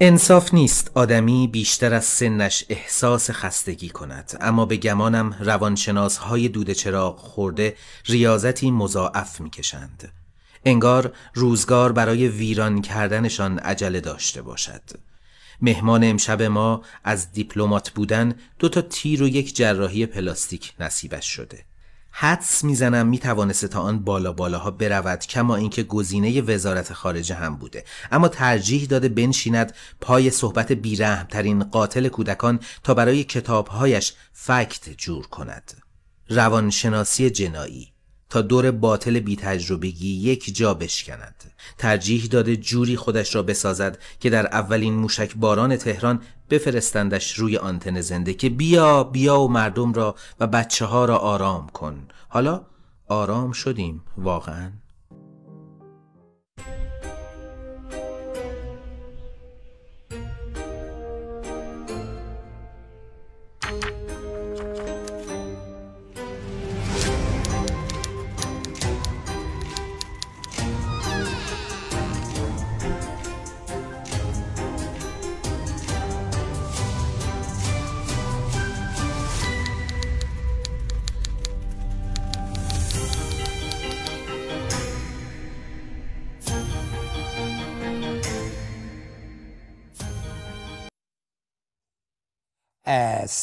انصاف نیست آدمی بیشتر از سنش احساس خستگی کند اما به گمانم روانشناس های دود چراغ خورده ریاضتی مضاعف میکشند انگار روزگار برای ویران کردنشان عجله داشته باشد مهمان امشب ما از دیپلمات بودن دو تا تیر و یک جراحی پلاستیک نصیبش شده حدس میزنم میتوانسته تا آن بالا بالاها برود کما اینکه گزینه وزارت خارجه هم بوده اما ترجیح داده بنشیند پای صحبت بیرحمترین قاتل کودکان تا برای کتابهایش فکت جور کند روانشناسی جنایی تا دور باطل بی تجربگی یک جا بشکند ترجیح داده جوری خودش را بسازد که در اولین موشک باران تهران بفرستندش روی آنتن زنده که بیا بیا و مردم را و بچه ها را آرام کن حالا آرام شدیم واقعا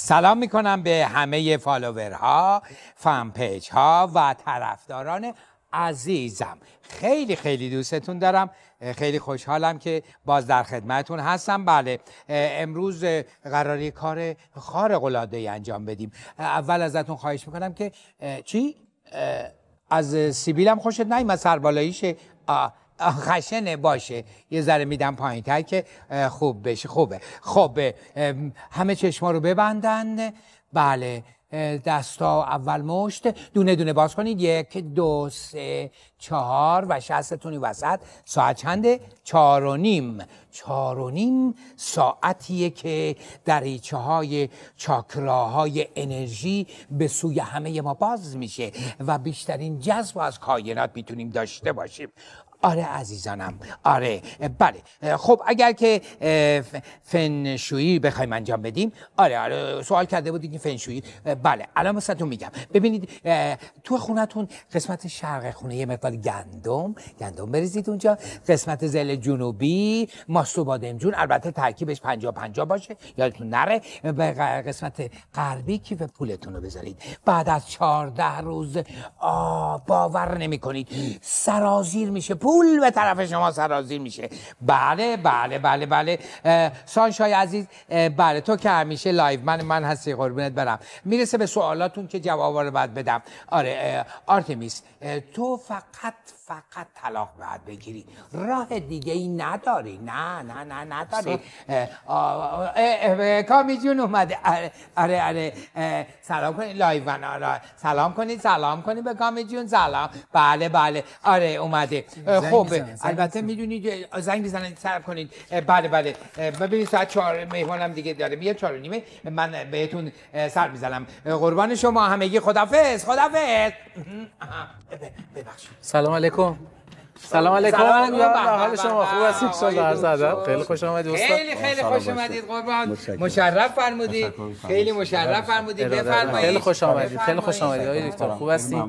سلام میکنم به همه فالوورها فن پیج ها و طرفداران عزیزم خیلی خیلی دوستتون دارم خیلی خوشحالم که باز در خدمتون هستم بله امروز قراری کار خارق العاده انجام بدیم اول ازتون خواهش میکنم که چی از سیبیلم خوشت نیومد سربالاییشه خشنه باشه یه ذره میدم پایین تر که خوب بشه خوبه خب همه چشما رو ببندن بله دستا اول مشت دونه دونه باز کنید یک دو سه چهار و تونی وسط ساعت چنده؟ چهار و نیم چهار و نیم ساعتیه که دریچه های چاکراهای انرژی به سوی همه ما باز میشه و بیشترین جذب از کائنات میتونیم داشته باشیم آره عزیزانم آره بله خب اگر که فنشویی بخوایم انجام بدیم آره آره سوال کرده بودید که فنشویی بله الان میگم ببینید تو خونتون قسمت شرق خونه یه مقدار گندم گندم بریزید اونجا قسمت زل جنوبی ماست و بادم جون البته ترکیبش پنجا پنجا باشه یادتون نره به قسمت غربی کیف پولتون رو بذارید بعد از 14 روز آه باور نمی کنید سرازیر میشه پول به طرف شما سرازیر میشه بله بله بله بله سانشای عزیز بله تو که همیشه لایو من من هستی قربونت برم میرسه به سوالاتون که جواب رو باید بدم آره آرتمیس تو فقط فقط طلاق بعد بگیری راه دیگه ای نداری نه نه نه نداری کامی جون اومده آره آره سلام کنید لایوان سلام کنید سلام کنید به کامی جون سلام بله بله آره اومده خب البته میدونید زنگ بزنید سر کنید بله بله ببینید ساعت چهار مهمانم دیگه داره میاد چهار نیمه من بهتون سر میزنم قربان شما همگی خدافظ خدافظ ببخشید سلام علیکم علیکم سلام علیکم یا حال شما خوب هستید شما در خیلی خوش آمدید خیلی خیلی خوش آمدید قربان مشرف فرمودید خیلی مشرف فرمودید بفرمایید خیلی خوش آمدید خیلی خوش آمدید آقای دکتر خوب هستید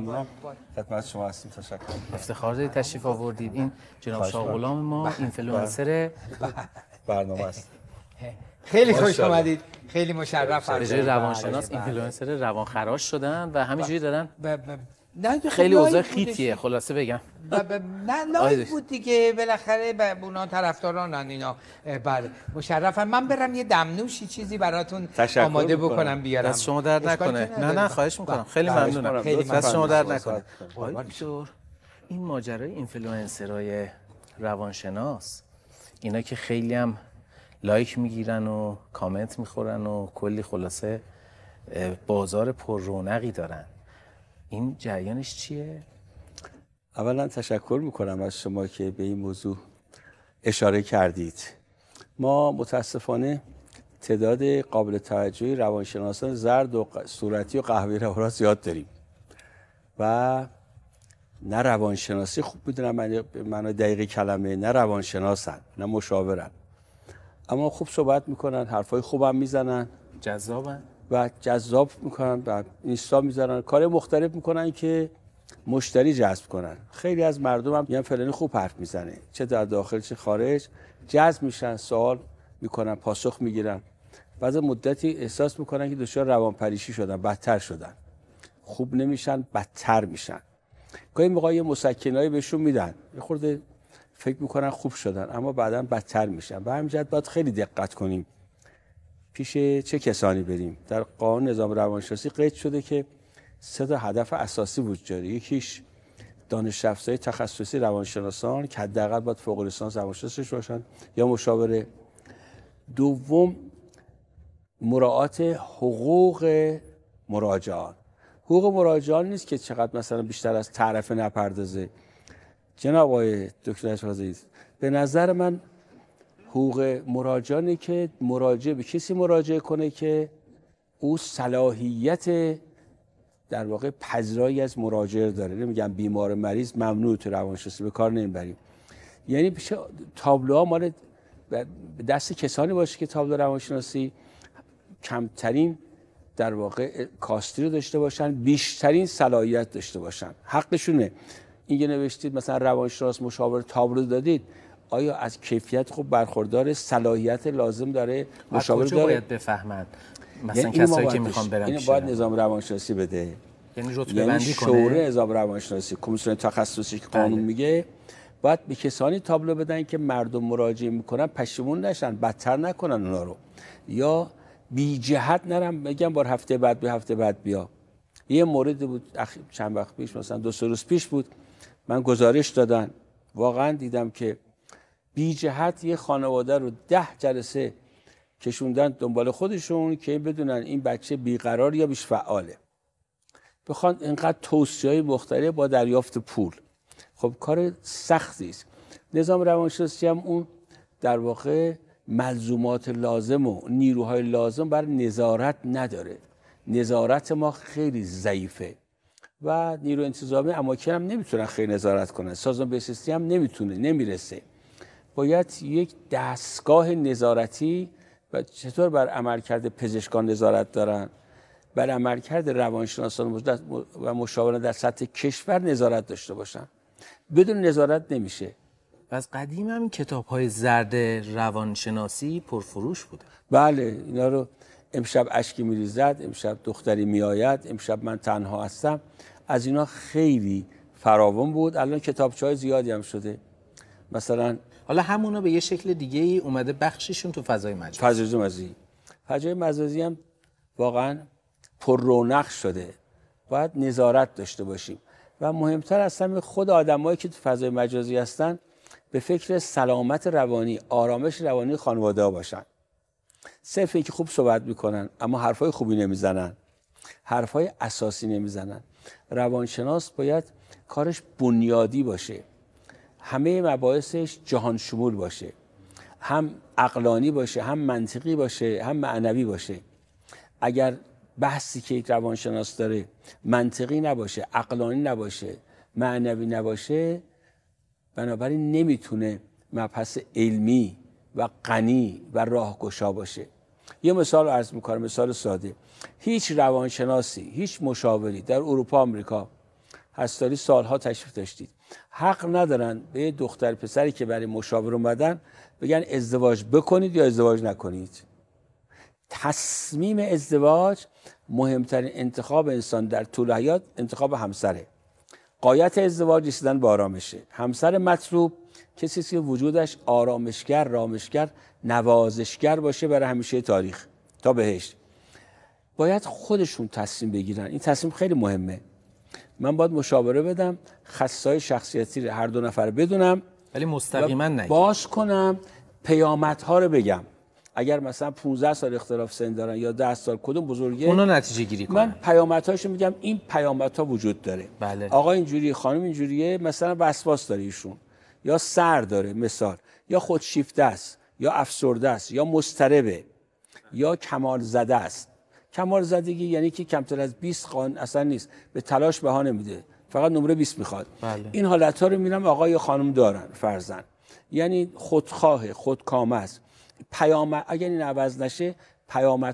خدمت شما هستیم تشکر افتخار دارید تشریف آوردید این جناب شاه غلام ما اینفلوئنسر بله. برنامه است خیلی خوش آمدید خیلی مشرف فرمودید روانشناس بله، اینفلوئنسر بله. روانخراش شدن و همینجوری دارن نه خیلی اوضاع خیتیه خلاصه بگم نه نه بود دیگه بالاخره به اونا طرفداران اینا بله مشرفم من برم یه دمنوشی چیزی براتون آماده بکنم بیارم دست شما درد نکنه نه نه خواهش میکنم بله. خیلی ممنونم دست شما درد نکنه دکتر این ماجرای اینفلوئنسرای روانشناس اینا که خیلی هم لایک میگیرن و کامنت میخورن و کلی خلاصه بازار پر رونقی دارن این جریانش چیه؟ اولا تشکر میکنم از شما که به این موضوع اشاره کردید ما متاسفانه تعداد قابل توجهی روانشناسان زرد و صورتی و قهوه‌ای را زیاد داریم و نه روانشناسی خوب میدونن من دقیقه دقیق کلمه نه روانشناسن نه مشاورن اما خوب صحبت میکنن حرفای خوبم میزنن جذابن و جذاب میکنن و اینستا میذارن کار مختلف میکنن که مشتری جذب کنن خیلی از مردم هم میگن فلانی خوب حرف میزنه چه در داخل چه خارج جذب میشن سوال میکنن پاسخ میگیرن بعد مدتی احساس میکنن که دچار روانپریشی شدن بدتر شدن خوب نمیشن بدتر میشن گاهی موقع یه مسکنایی بهشون میدن یه خورده فکر میکنن خوب شدن اما بعدا بدتر میشن به همین باید خیلی دقت کنیم پیش چه کسانی بریم در قانون نظام روانشناسی قید شده که سه تا هدف اساسی وجود داره یکیش دانش تخصصی روانشناسان که حداقل باید فوق لیسانس روانشناسش باشن یا مشاوره دوم مراعات حقوق مراجعان حقوق مراجعان نیست که چقدر مثلا بیشتر از تعرفه نپردازه جناب آقای دکتر عزیز به نظر من حقوق مراجعانی که مراجعه به کسی مراجعه کنه که او صلاحیت در واقع پذیرایی از مراجعه داره نمیگم بیمار مریض ممنوع تو روانشناسی به کار نمیبریم یعنی پیش تابلوها مال دست کسانی باشه که تابلو روانشناسی کمترین در واقع کاستی رو داشته باشن بیشترین صلاحیت داشته باشن حقشونه این نوشتید مثلا روانشناس مشاور تابلو دادید آیا از کیفیت خوب برخوردار صلاحیت لازم داره مشاور داره باید بفهمد مثلا یعنی کسایی که میخوان برن اینو باید نظام روانشناسی بده یعنی رتبه یعنی بندی کنه نظام روانشناسی کمیسیون تخصصی که قانون بله. میگه باید به کسانی تابلو بدن که مردم مراجعه میکنن پشیمون نشن بدتر نکنن اونا رو یا بی جهت نرم بگم بار هفته بعد به هفته بعد بیا یه مورد بود چند وقت پیش مثلا دو سه روز پیش بود من گزارش دادن واقعا دیدم که بی جهت یه خانواده رو ده جلسه کشوندن دنبال خودشون که بدونن این بچه بیقرار یا بیش فعاله بخوان اینقدر توصیه های مختلف با دریافت پول خب کار سختی است نظام روانشناسی هم اون در واقع ملزومات لازم و نیروهای لازم بر نظارت نداره نظارت ما خیلی ضعیفه و نیرو انتظامی اماکن هم نمیتونن خیلی نظارت کنن سازمان بسیستی هم نمیتونه نمیرسه باید یک دستگاه نظارتی و چطور بر عملکرد پزشکان نظارت دارن بر عملکرد روانشناسان و مشاوران در سطح کشور نظارت داشته باشن بدون نظارت نمیشه از قدیم هم کتاب های زرد روانشناسی پرفروش بود بله اینا رو امشب اشکی میریزد امشب دختری میآید امشب من تنها هستم از اینا خیلی فراوان بود الان کتابچه های زیادی هم شده مثلا حالا همونا به یه شکل دیگه ای اومده بخششون تو فضای مجازی فضای مجازی فضای مجازی هم واقعا پر رونق شده باید نظارت داشته باشیم و مهمتر از همه خود آدمایی که تو فضای مجازی هستن به فکر سلامت روانی آرامش روانی خانواده ها باشن صرف اینکه خوب صحبت میکنن اما حرفای خوبی نمیزنن حرفای اساسی نمیزنن روانشناس باید کارش بنیادی باشه همه مباحثش جهان شمول باشه هم اقلانی باشه هم منطقی باشه هم معنوی باشه اگر بحثی که یک روانشناس داره منطقی نباشه اقلانی نباشه معنوی نباشه بنابراین نمیتونه مبحث علمی و غنی و راهگشا باشه یه مثال عرض میکنم مثال ساده هیچ روانشناسی هیچ مشاوری در اروپا آمریکا هستاری سالها تشریف داشتید حق ندارن به دختر پسری که برای مشاور اومدن بگن ازدواج بکنید یا ازدواج نکنید تصمیم ازدواج مهمترین انتخاب انسان در طول حیات انتخاب همسره قایت ازدواج رسیدن به آرامشه همسر مطلوب کسی که وجودش آرامشگر رامشگر نوازشگر باشه برای همیشه تاریخ تا بهشت باید خودشون تصمیم بگیرن این تصمیم خیلی مهمه من باید مشاوره بدم خصای شخصیتی هر دو نفر بدونم ولی مستقیما نه باز کنم ها رو بگم اگر مثلا 15 سال اختلاف سن دارن یا 10 سال کدوم بزرگه اونا نتیجه گیری کنن من رو میگم این ها وجود داره بله. آقا اینجوری خانم اینجوریه مثلا وسواس داره ایشون یا سر داره مثال یا خودشیفته است یا افسرده است یا مضطربه یا کمال زده است کمال زدگی یعنی که کمتر از 20 خان اصلا نیست به تلاش بهانه نمیده. فقط نمره 20 میخواد بله. این حالت ها رو میرم آقای خانم دارن فرزن یعنی خودخواه خودکام است پیام اگر این عوض نشه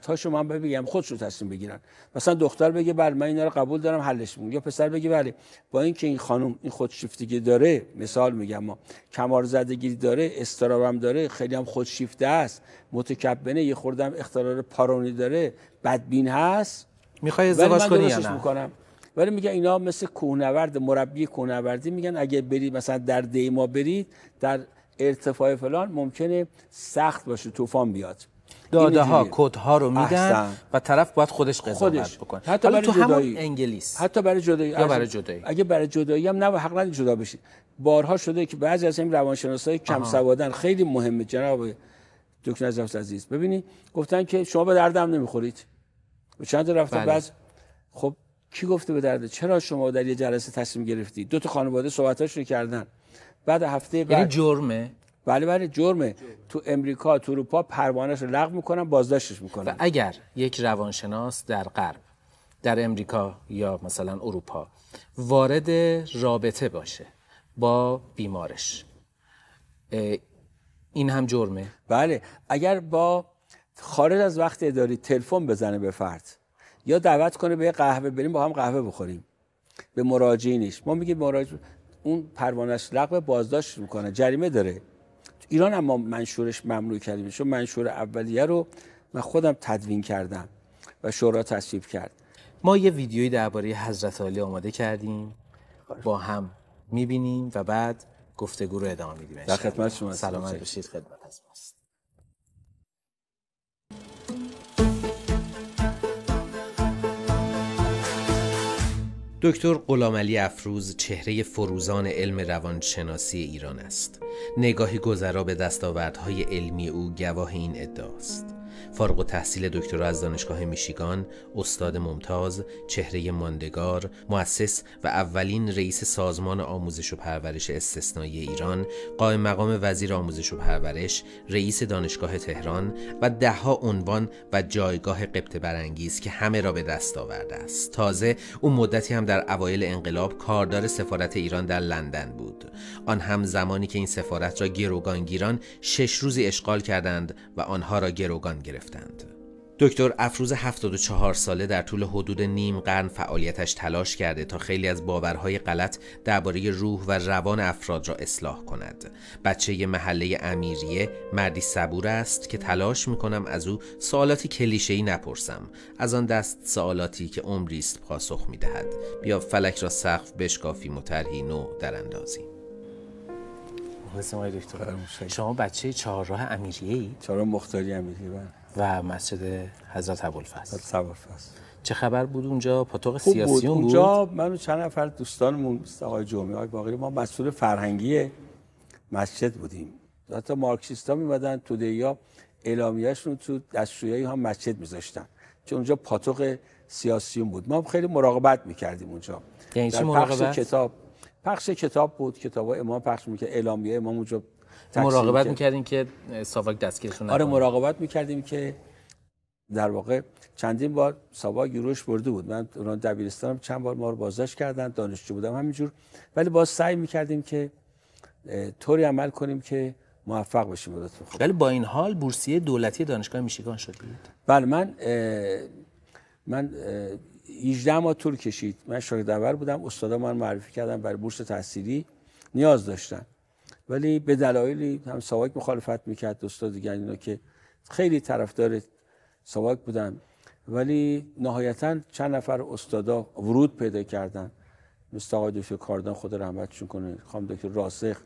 هاشو من بگم خودشو تصمیم بگیرن مثلا دختر بگه بله من اینا رو قبول دارم حلش میکنم یا پسر بگه بله با اینکه این خانم این خودشیفتگی داره مثال میگم ما کمار زدگی داره استرابم داره خیلی هم خودشیفته است متکبنه یه خوردم اختلال پارونی داره بدبین هست میخوای ازدواج کنی یا نه میکنم ولی میگن اینا مثل کوهنورد مربی کوهنوردی میگن اگه برید مثلا در دیما برید در ارتفاع فلان ممکنه سخت باشه طوفان بیاد داده ها کد ها رو میدن و طرف باید خودش قضاوت بکنه حتی برای جدایی انگلیس حتی برای جدایی یا برای جدایی اگه برای جدایی هم نه حق جدا بشید بارها شده که بعضی از این روانشناسای کم سوادن خیلی مهمه جناب دکتر نظر عزیز ببینی گفتن که شما به دردم نمیخورید و چند تا رفتن بله. بعض خب کی گفته به درده چرا شما در یه جلسه تصمیم گرفتی دو تا خانواده صحبتاش رو کردن بعد هفته یعنی بعد یعنی جرمه بله بله جرمه تو امریکا تو اروپا پروانهش رو لغو میکنن بازداشتش میکنن و اگر یک روانشناس در غرب در امریکا یا مثلا اروپا وارد رابطه باشه با بیمارش این هم جرمه بله اگر با خارج از وقت اداری تلفن بزنه به فرد یا دعوت کنه به قهوه بریم با هم قهوه بخوریم به مراجعینش ما میگیم مراجع اون پروانش لغو بازداشت میکنه جریمه داره ایران هم منشورش ممنوع کردیم چون منشور اولیه رو من خودم تدوین کردم و شورا تصویب کرد ما یه ویدیویی درباره حضرت علی آماده کردیم خب. با هم میبینیم و بعد گفتگو رو ادامه میدیم در خدمت شما سلامت باشید خدمت دکتر غلامعلی افروز چهره فروزان علم روانشناسی ایران است. نگاهی گذرا به دستاوردهای علمی او گواه این ادعاست. فارغ و تحصیل دکترا از دانشگاه میشیگان، استاد ممتاز، چهره ماندگار، مؤسس و اولین رئیس سازمان آموزش و پرورش استثنایی ایران، قائم مقام وزیر آموزش و پرورش، رئیس دانشگاه تهران و دهها عنوان و جایگاه قبط برانگیز که همه را به دست آورده است. تازه او مدتی هم در اوایل انقلاب کاردار سفارت ایران در لندن بود. آن هم زمانی که این سفارت را گروگانگیران شش روزی اشغال کردند و آنها را گروگان گرفت. دکتر افروز 74 ساله در طول حدود نیم قرن فعالیتش تلاش کرده تا خیلی از باورهای غلط درباره روح و روان افراد را اصلاح کند. بچه محله امیریه مردی صبور است که تلاش میکنم از او سوالاتی ای نپرسم. از آن دست سوالاتی که است پاسخ میدهد. بیا فلک را سقف بشکافی مترهی نو در اندازی بله، شما بچه چهارراه امیریه ای؟ چهارراه مختاری امیریه بله. و مسجد حضرت ابوالفضل ابوالفضل چه خبر بود اونجا پاتوق سیاسیون بود اونجا من و چند نفر دوستانمون آقای جمعه آقای باقری ما مسئول فرهنگی مسجد بودیم حتی مارکسیست ها میمدن تو دیگه اعلامیهشون تو دستشویی ها مسجد میذاشتن چون اونجا پاتوق سیاسیون بود ما خیلی مراقبت میکردیم اونجا یعنی چی مراقبت؟ پخش کتاب پخش کتاب بود کتاب امام پخش میکرد اعلامیه امام اونجا مراقبت میکردیم که ساواک دستگیرشون آره مراقبت میکردیم که در واقع چندین بار ساواک گروش برده بود من اون دبیرستانم چند بار ما رو بازداشت کردن دانشجو بودم همینجور ولی باز سعی میکردیم که طوری عمل کنیم که موفق بشیم خب. ولی با این حال بورسیه دولتی دانشگاه میشیگان شدید بله من من اه 18 ماه طول کشید من شاگرد اول بودم استادا من معرفی کردم برای بورس تحصیلی نیاز داشتن ولی به دلایلی هم سواک مخالفت میکرد دوستا دیگر اینا که خیلی طرفدار سواک بودن ولی نهایتا چند نفر استادا ورود پیدا کردن مثل آقای دکتر کاردان خود رحمتشون کنه خانم دکتر راسخ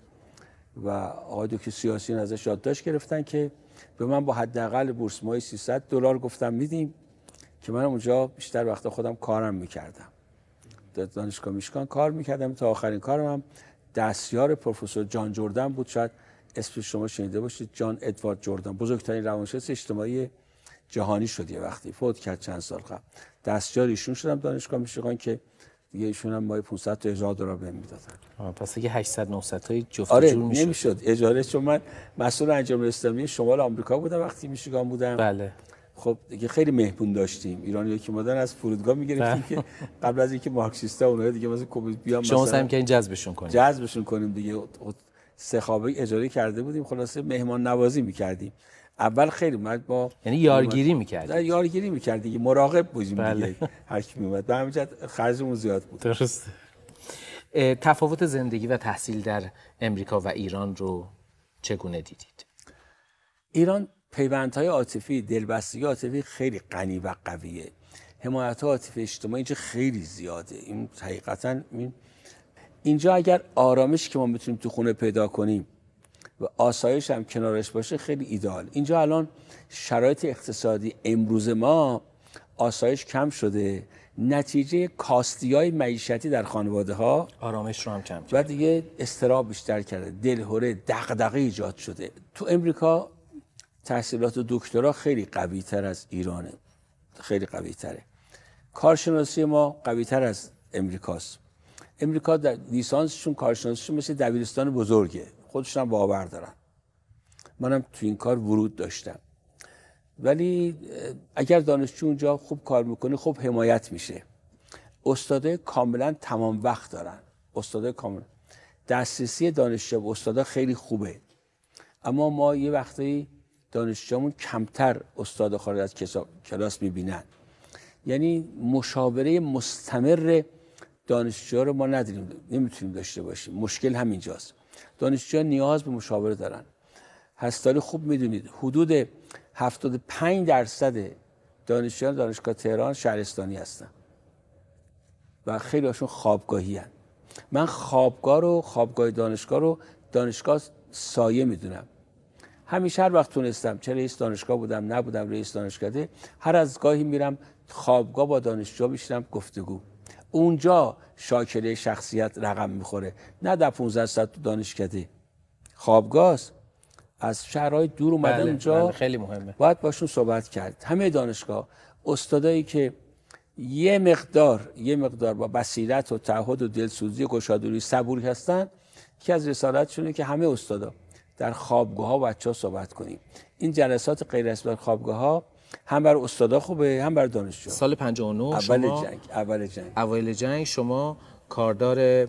و آقای دکتر سیاسی ازش یادداشت گرفتن که به من با حداقل بورس ماهی 300 دلار گفتم میدیم که من اونجا بیشتر وقتا خودم کارم میکردم دانشگاه میشکان کار میکردم تا آخرین کارم هم دستیار پروفسور جان جردن بود شاید اسم شما شنیده باشید جان ادوارد جردن بزرگترین روانشناس اجتماعی جهانی شد یه وقتی فوت کرد چند سال قبل دستیار ایشون شدم دانشگاه میشیگان که دیگه ایشون هم مای 500 تا رو دلار به میدادن پس یه 800 900 تا جفت آره جور میشد نمیشد اجاره چون من مسئول انجام اسلامی شمال آمریکا بودم وقتی میشیگان بودم بله خب دیگه خیلی مهمون داشتیم ایرانی که مدن از فرودگاه میگرفتیم که قبل از اینکه مارکسیستا اونها دیگه مثلا کمونیست بیان شما که این جذبشون کنیم جذبشون کنیم دیگه سه اجاره کرده بودیم خلاصه مهمان نوازی میکردیم اول خیلی اومد با یعنی یارگیری میکردیم یارگیری میکرد دیگه مراقب بودیم بله. دیگه هر کی میومد به همین خرجمون زیاد بود درست تفاوت زندگی و تحصیل در امریکا و ایران رو چگونه دیدید ایران پیوندهای عاطفی دلبستگی عاطفی خیلی غنی و قویه حمایت عاطفی اجتماعی اینجا خیلی زیاده این حقیقتا اینجا اگر آرامش که ما میتونیم تو خونه پیدا کنیم و آسایش هم کنارش باشه خیلی ایدال اینجا الان شرایط اقتصادی امروز ما آسایش کم شده نتیجه کاستی های معیشتی در خانواده ها آرامش رو هم کم کرده و دیگه استراب بیشتر کرده دلهوره دغدغه ایجاد شده تو امریکا تحصیلات دکترا خیلی قوی تر از ایرانه خیلی قوی تره کارشناسی ما قوی تر از امریکاست امریکا در لیسانسشون کارشناسیشون مثل دبیرستان بزرگه خودشون هم باور دارن منم تو این کار ورود داشتم ولی اگر دانشجو اونجا خوب کار میکنه خوب حمایت میشه استاده کاملا تمام وقت دارن استاده کاملا دسترسی دانشجو استادا خیلی خوبه اما ما یه وقتی دانشجوامون کمتر استاد خارج از کلاس میبینن یعنی مشاوره مستمر دانشجو رو ما نداریم نمیتونیم داشته باشیم مشکل همینجاست دانشجو نیاز به مشاوره دارن هستالی خوب میدونید حدود 75 درصد دانشجویان دانشگاه تهران شهرستانی هستن و خیلی هاشون خوابگاهی من خوابگاه خوابگاه دانشگاه رو دانشگاه سایه میدونم همیشه هر وقت تونستم چه رئیس دانشگاه بودم نبودم رئیس دانشکده هر از گاهی میرم خوابگاه با دانشجو میشینم گفتگو اونجا شاکله شخصیت رقم میخوره نه در 15 ساعت تو دانشکده خوابگاه از شهرهای دور اومدن بله، اونجا بله، خیلی مهمه باید باشون صحبت کرد همه دانشگاه استادایی که یه مقدار یه مقدار با بصیرت و تعهد و دلسوزی و گشادوری صبوری هستن که از رسالتشونه که همه استادا در خوابگاه ها بچه ها صحبت کنیم این جلسات غیر رسمی در خوابگاه ها هم بر استادا خوبه هم بر دانشجو سال 59 اول جنگ اول جنگ اول جنگ شما کاردار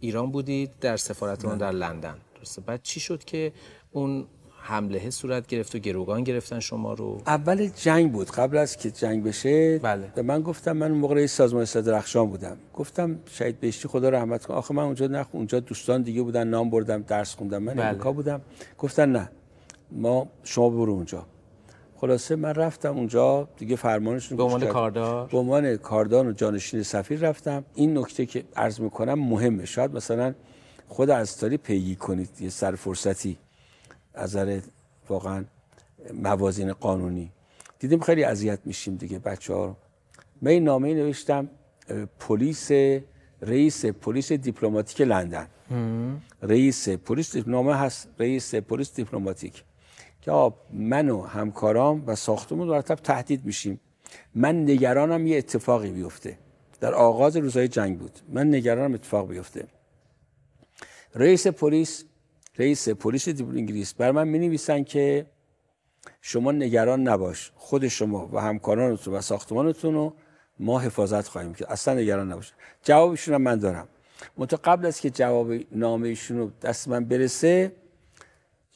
ایران بودید در سفارت در لندن درسته بعد چی شد که اون حمله صورت گرفت و گروگان گرفتن شما رو اول جنگ بود قبل از که جنگ بشه بله. به من گفتم من موقع رئیس سازمان استاد رخشان بودم گفتم شاید بهشتی خدا رحمت کنه آخه من اونجا نخ اونجا دوستان دیگه بودن نام بردم درس خوندم من بله. امریکا بودم گفتن نه ما شما برو اونجا خلاصه من رفتم اونجا دیگه فرمانشون به عنوان کاردار به عنوان کاردان و جانشین سفیر رفتم این نکته که عرض میکنم مهمه شاید مثلا خود از پیگیری کنید یه سر فرصتی نظر واقعا موازین قانونی دیدیم خیلی اذیت میشیم دیگه بچه ها من این نامه نوشتم پلیس رئیس پلیس دیپلماتیک لندن رئیس پلیس نامه هست رئیس پلیس دیپلماتیک که من و همکارام و ساختمون مرتب تهدید میشیم من نگرانم یه اتفاقی بیفته در آغاز روزهای جنگ بود من نگرانم اتفاق بیفته رئیس پلیس رئیس پلیس انگلیس بر من می که شما نگران نباش خود شما و همکارانتون و ساختمانتون رو ما حفاظت خواهیم کرد اصلا نگران نباش جوابشون هم من دارم منتها قبل از که جواب نامه ایشون رو دست من برسه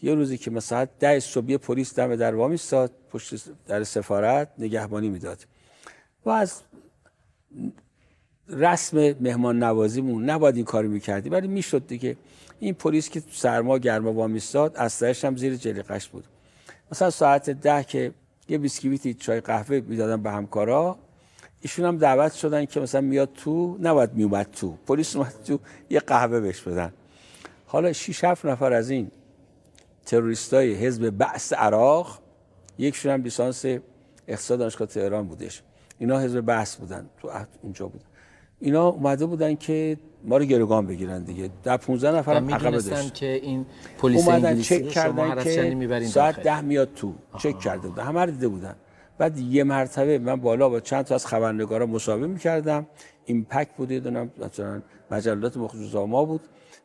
یه روزی که مثلا ده صبح پلیس دم در وامی ایستاد پشت در سفارت نگهبانی میداد و از رسم مهمان نوازیمون نباید این کاری میکردی ولی میشد دیگه این پلیس که سرما گرما میستاد از سرش هم زیر جلیقش بود مثلا ساعت ده که یه بیسکویتی چای قهوه میدادن به همکارا ایشون هم دعوت شدن که مثلا میاد تو نباید میومد تو پلیس اومد تو یه قهوه بهش بدن حالا 6 7 نفر از این تروریست های حزب بعث عراق یکشون هم بیسانس اقتصاد دانشگاه تهران بودش اینا حزب بحث بودن تو اونجا بودن اینا اومده بودن که ما رو گروگان بگیرن دیگه در 15 نفر عقب داشتن که این پلیس انگلیسی چک کردن که ساعت ده میاد تو چک کرده بودن همه دیده بودن بعد یه مرتبه من بالا با چند تا از خبرنگارا مصاحبه میکردم پک بود دونم مثلا مجلات مخصوص ما بود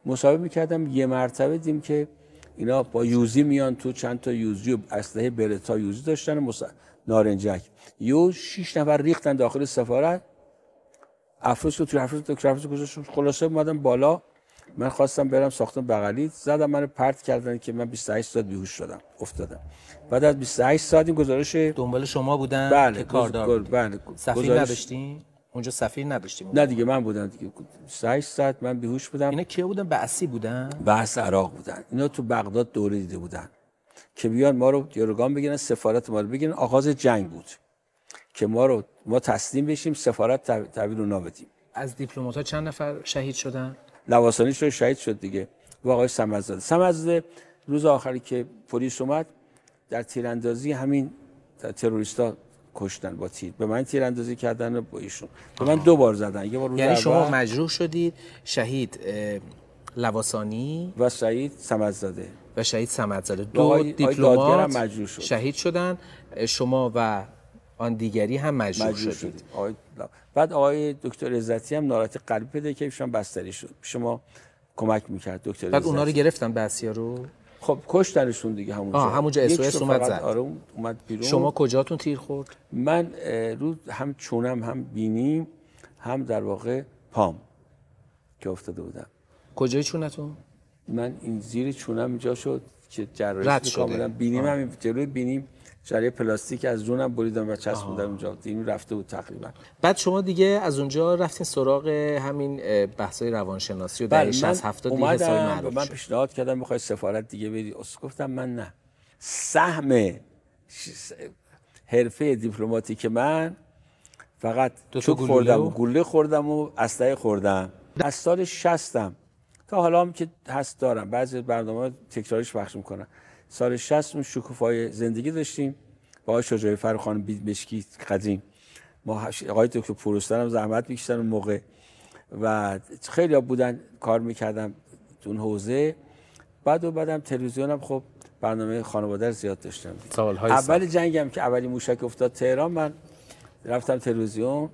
مصاحبه میکردم یه مرتبه دیدیم که اینا با یوزی میان تو چند تا یوزی و اسلحه برتا یوزی داشتن مص... نارنجک یو 6 نفر ریختن داخل سفارت افروز که توی افروز دکتر افروز گذاشتم خلاصه اومدم بالا من خواستم برم ساختم بغلی زدم من پرت کردن که من 28 ساعت بیهوش شدم افتادم بعد از 28 ساعت این گزارش دنبال شما بودن بله که کاردار بله سفیر گزارش... اونجا سفیر نداشتیم نه دیگه من بودم دیگه 28 ساعت من بیهوش بودم اینا کیا بودن بعثی بودن بعث عراق بودن اینا تو بغداد دوره دیده بودن که بیان ما رو یارگان بگیرن سفارت ما رو بگیرن آغاز جنگ بود که ما رو ما تسلیم بشیم سفارت تحویل اونا بدیم از دیپلمات ها چند نفر شهید شدن لواسانی شد شهید شد دیگه و آقای سمزده سمزده روز آخری که پلیس اومد در تیراندازی همین تروریستا کشتن با تیر به من تیراندازی کردن با ایشون به من دو بار زدن یه بار یعنی شما مجروح شدید شهید لواسانی و شهید سمدزاده و شهید سمدزاده دو دیپلمات شهید شدن شما و آن دیگری هم مجروح, مجروح شدید, آقای... بعد آقای دکتر عزتی هم ناراحت قلبی پیدا که ایشون بستری شد شما کمک میکرد دکتر بعد اونا رو گرفتن بسیا رو خب کشتنشون دیگه همونجا همونجا اس اومد زد آره، اومد بیرون شما کجاتون تیر خورد من رو هم چونم هم بینیم هم در واقع پام که افتاده بودم کجای چونتون من این زیر چونم اینجا شد که جراحی کاملا بینیم هم جلوی بینیم جریه پلاستیک از جونم بریدم و چسب بودم اونجا این رفته بود تقریبا بعد شما دیگه از اونجا رفتین سراغ همین بحثای روانشناسی و در 60 70 دیگه حسابی من پیشنهاد کردم میخوای سفارت دیگه بری گفتم من نه سهم حرفه دیپلماتیک من فقط چوب خوردم و گله خوردم و اسلحه خوردم از سال 60 تا حالا هم که هست دارم بعضی برنامه تکراریش پخش میکنم سال 60 شکوفای زندگی داشتیم با آقای شجاعی فرخان بیبشکی قدیم ما آقای دکتر پروستر هم زحمت میکشتن اون موقع و خیلی ها بودن کار میکردم اون حوزه بعد و بعدم تلویزیون هم خب برنامه خانواده زیاد داشتم سال اول جنگم که اولی موشک افتاد تهران من رفتم تلویزیون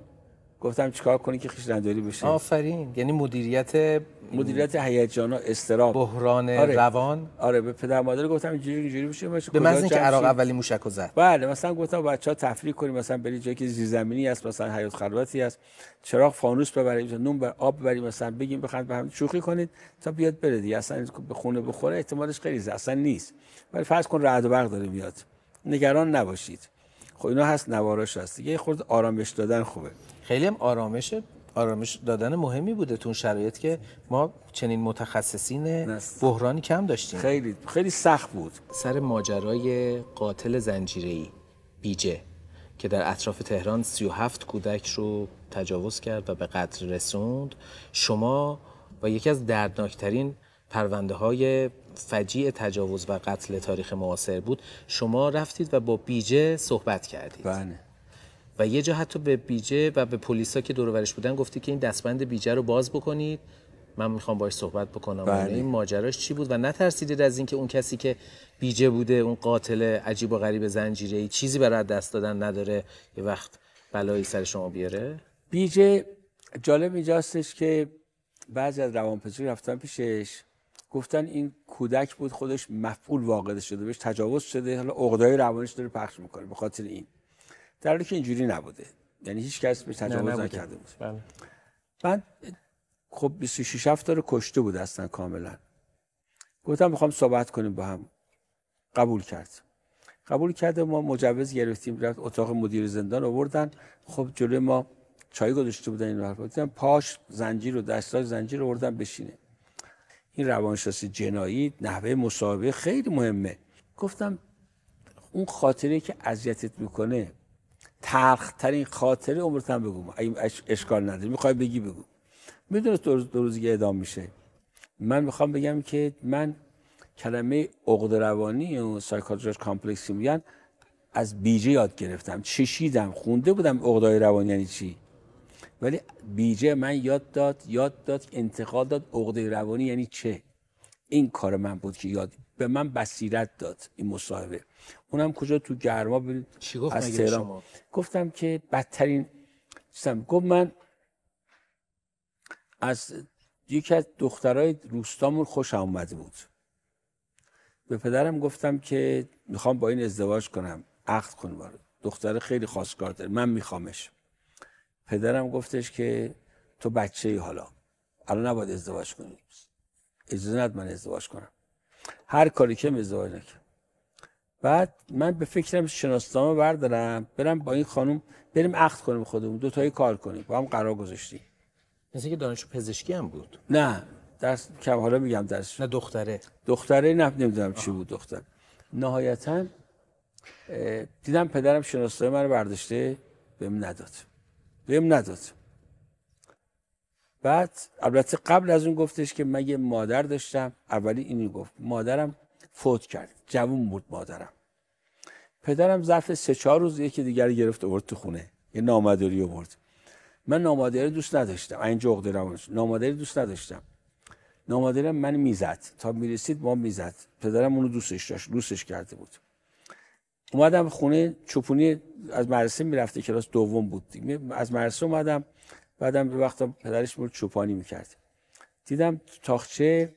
گفتم چیکار کنی که خیش خیشنداری بشه آفرین یعنی مدیریت مدیریت هیجان و استراب بحران آره. روان آره به پدر مادر گفتم اینجوری اینجوری بشه باشه به من اینکه عراق اولی موشکو زد بله مثلا گفتم بچه‌ها تفریح کنیم مثلا برید جایی که زیرزمینی است مثلا حیات خلوتی است چراغ فانوس ببریم نون بر آب ببریم مثلا بگیم بخند به هم شوخی کنید تا بیاد بره دیگه اصلا به خونه بخوره احتمالش خیلی اصلا نیست ولی فرض کن رعد و برق داره میاد نگران نباشید خب اینا هست نوارش هست دیگه خورد آرامش دادن خوبه خیلی هم آرامش آرامش دادن مهمی بوده تون شرایط که ما چنین متخصصین بحرانی کم داشتیم خیلی خیلی سخت بود سر ماجرای قاتل زنجیره‌ای بیجه که در اطراف تهران 37 کودک رو تجاوز کرد و به قتل رسوند شما با یکی از دردناکترین پرونده های فجیع تجاوز و قتل تاریخ معاصر بود شما رفتید و با بیجه صحبت کردید بله و یه جا حتی به بیجه و به پلیسا که دورورش بودن گفتی که این دستبند بیجه رو باز بکنید من میخوام باش صحبت بکنم بله. یعنی این ماجراش چی بود و نترسیدید از اینکه اون کسی که بیجه بوده اون قاتل عجیب و غریب زنجیره ای چیزی برای دست دادن نداره یه وقت بلایی سر شما بیاره بیجه جالب اینجاستش که بعضی از روانپزشک رفتن پیشش گفتن این کودک بود خودش مفعول واقع شده بهش تجاوز شده حالا عقدای روانش داره پخش میکنه به خاطر این در حالی که اینجوری نبوده یعنی هیچ کس به تجاوز نکرده بود بله. خب 26 هفته رو کشته بود اصلا کاملا گفتم میخوام صحبت کنیم با هم قبول کرد قبول کرد ما مجوز گرفتیم رفت اتاق مدیر زندان آوردن خب جلوی ما چای گذاشته بودن این رو گفتم پاش زنجیر و دستاش زنجیر رو آوردن بشینه این روانشناسی جنایی نحوه مصاحبه خیلی مهمه گفتم اون خاطره که اذیتت میکنه تلخترین خاطره هم بگو اگه اشکال نداری میخوای بگی بگو میدونه دو, روز دو اعدام میشه من میخوام بگم که من کلمه عقد روانی و سایکولوژیکال کامپلکس میگن از بیجه یاد گرفتم چشیدم خونده بودم عقدای روانی یعنی چی ولی بیجه من یاد داد یاد داد انتقال داد عقده روانی یعنی چه این کار من بود که یاد به من بصیرت داد این مصاحبه اونم کجا تو گرما بود چی گفت از شما؟ گفتم که بدترین چیزم گفت من از یکی از دخترای روستامون خوش آمده بود به پدرم گفتم که میخوام با این ازدواج کنم عقد کن بارد. دختر خیلی خواستگار داره من میخوامش پدرم گفتش که تو بچه ای حالا الان نباید ازدواج کنیم اجازه ند من ازدواج کنم هر کاری که ازدواج نکرد بعد من به فکرم شناسنامه بردارم برم با این خانم بریم عقد کنیم خودمون دو تایی کار کنیم با هم قرار گذاشتیم مثل که دانشجو پزشکی هم بود نه درس کم حالا میگم درس نه دختره دختره نه نمیدونم چی بود دختر نهایتا دیدم پدرم شناسنامه من رو برداشته بهم نداد بهم نداد بعد البته قبل از اون گفتش که مگه مادر داشتم اولی اینو گفت مادرم فوت کرد جوون بود مادرم پدرم ظرف سه چهار روز یکی دیگر گرفت آورد تو خونه یه نامادری آورد من نامادری دوست نداشتم این جوق نامادری دوست نداشتم نامادرم من میزد تا میرسید ما میزد پدرم اونو دوستش داشت دوستش کرده بود اومدم خونه چپونی از مدرسه میرفته کلاس دوم بود از مدرسه اومدم بعدم به وقت پدرش بود چوپانی میکرد دیدم تاخچه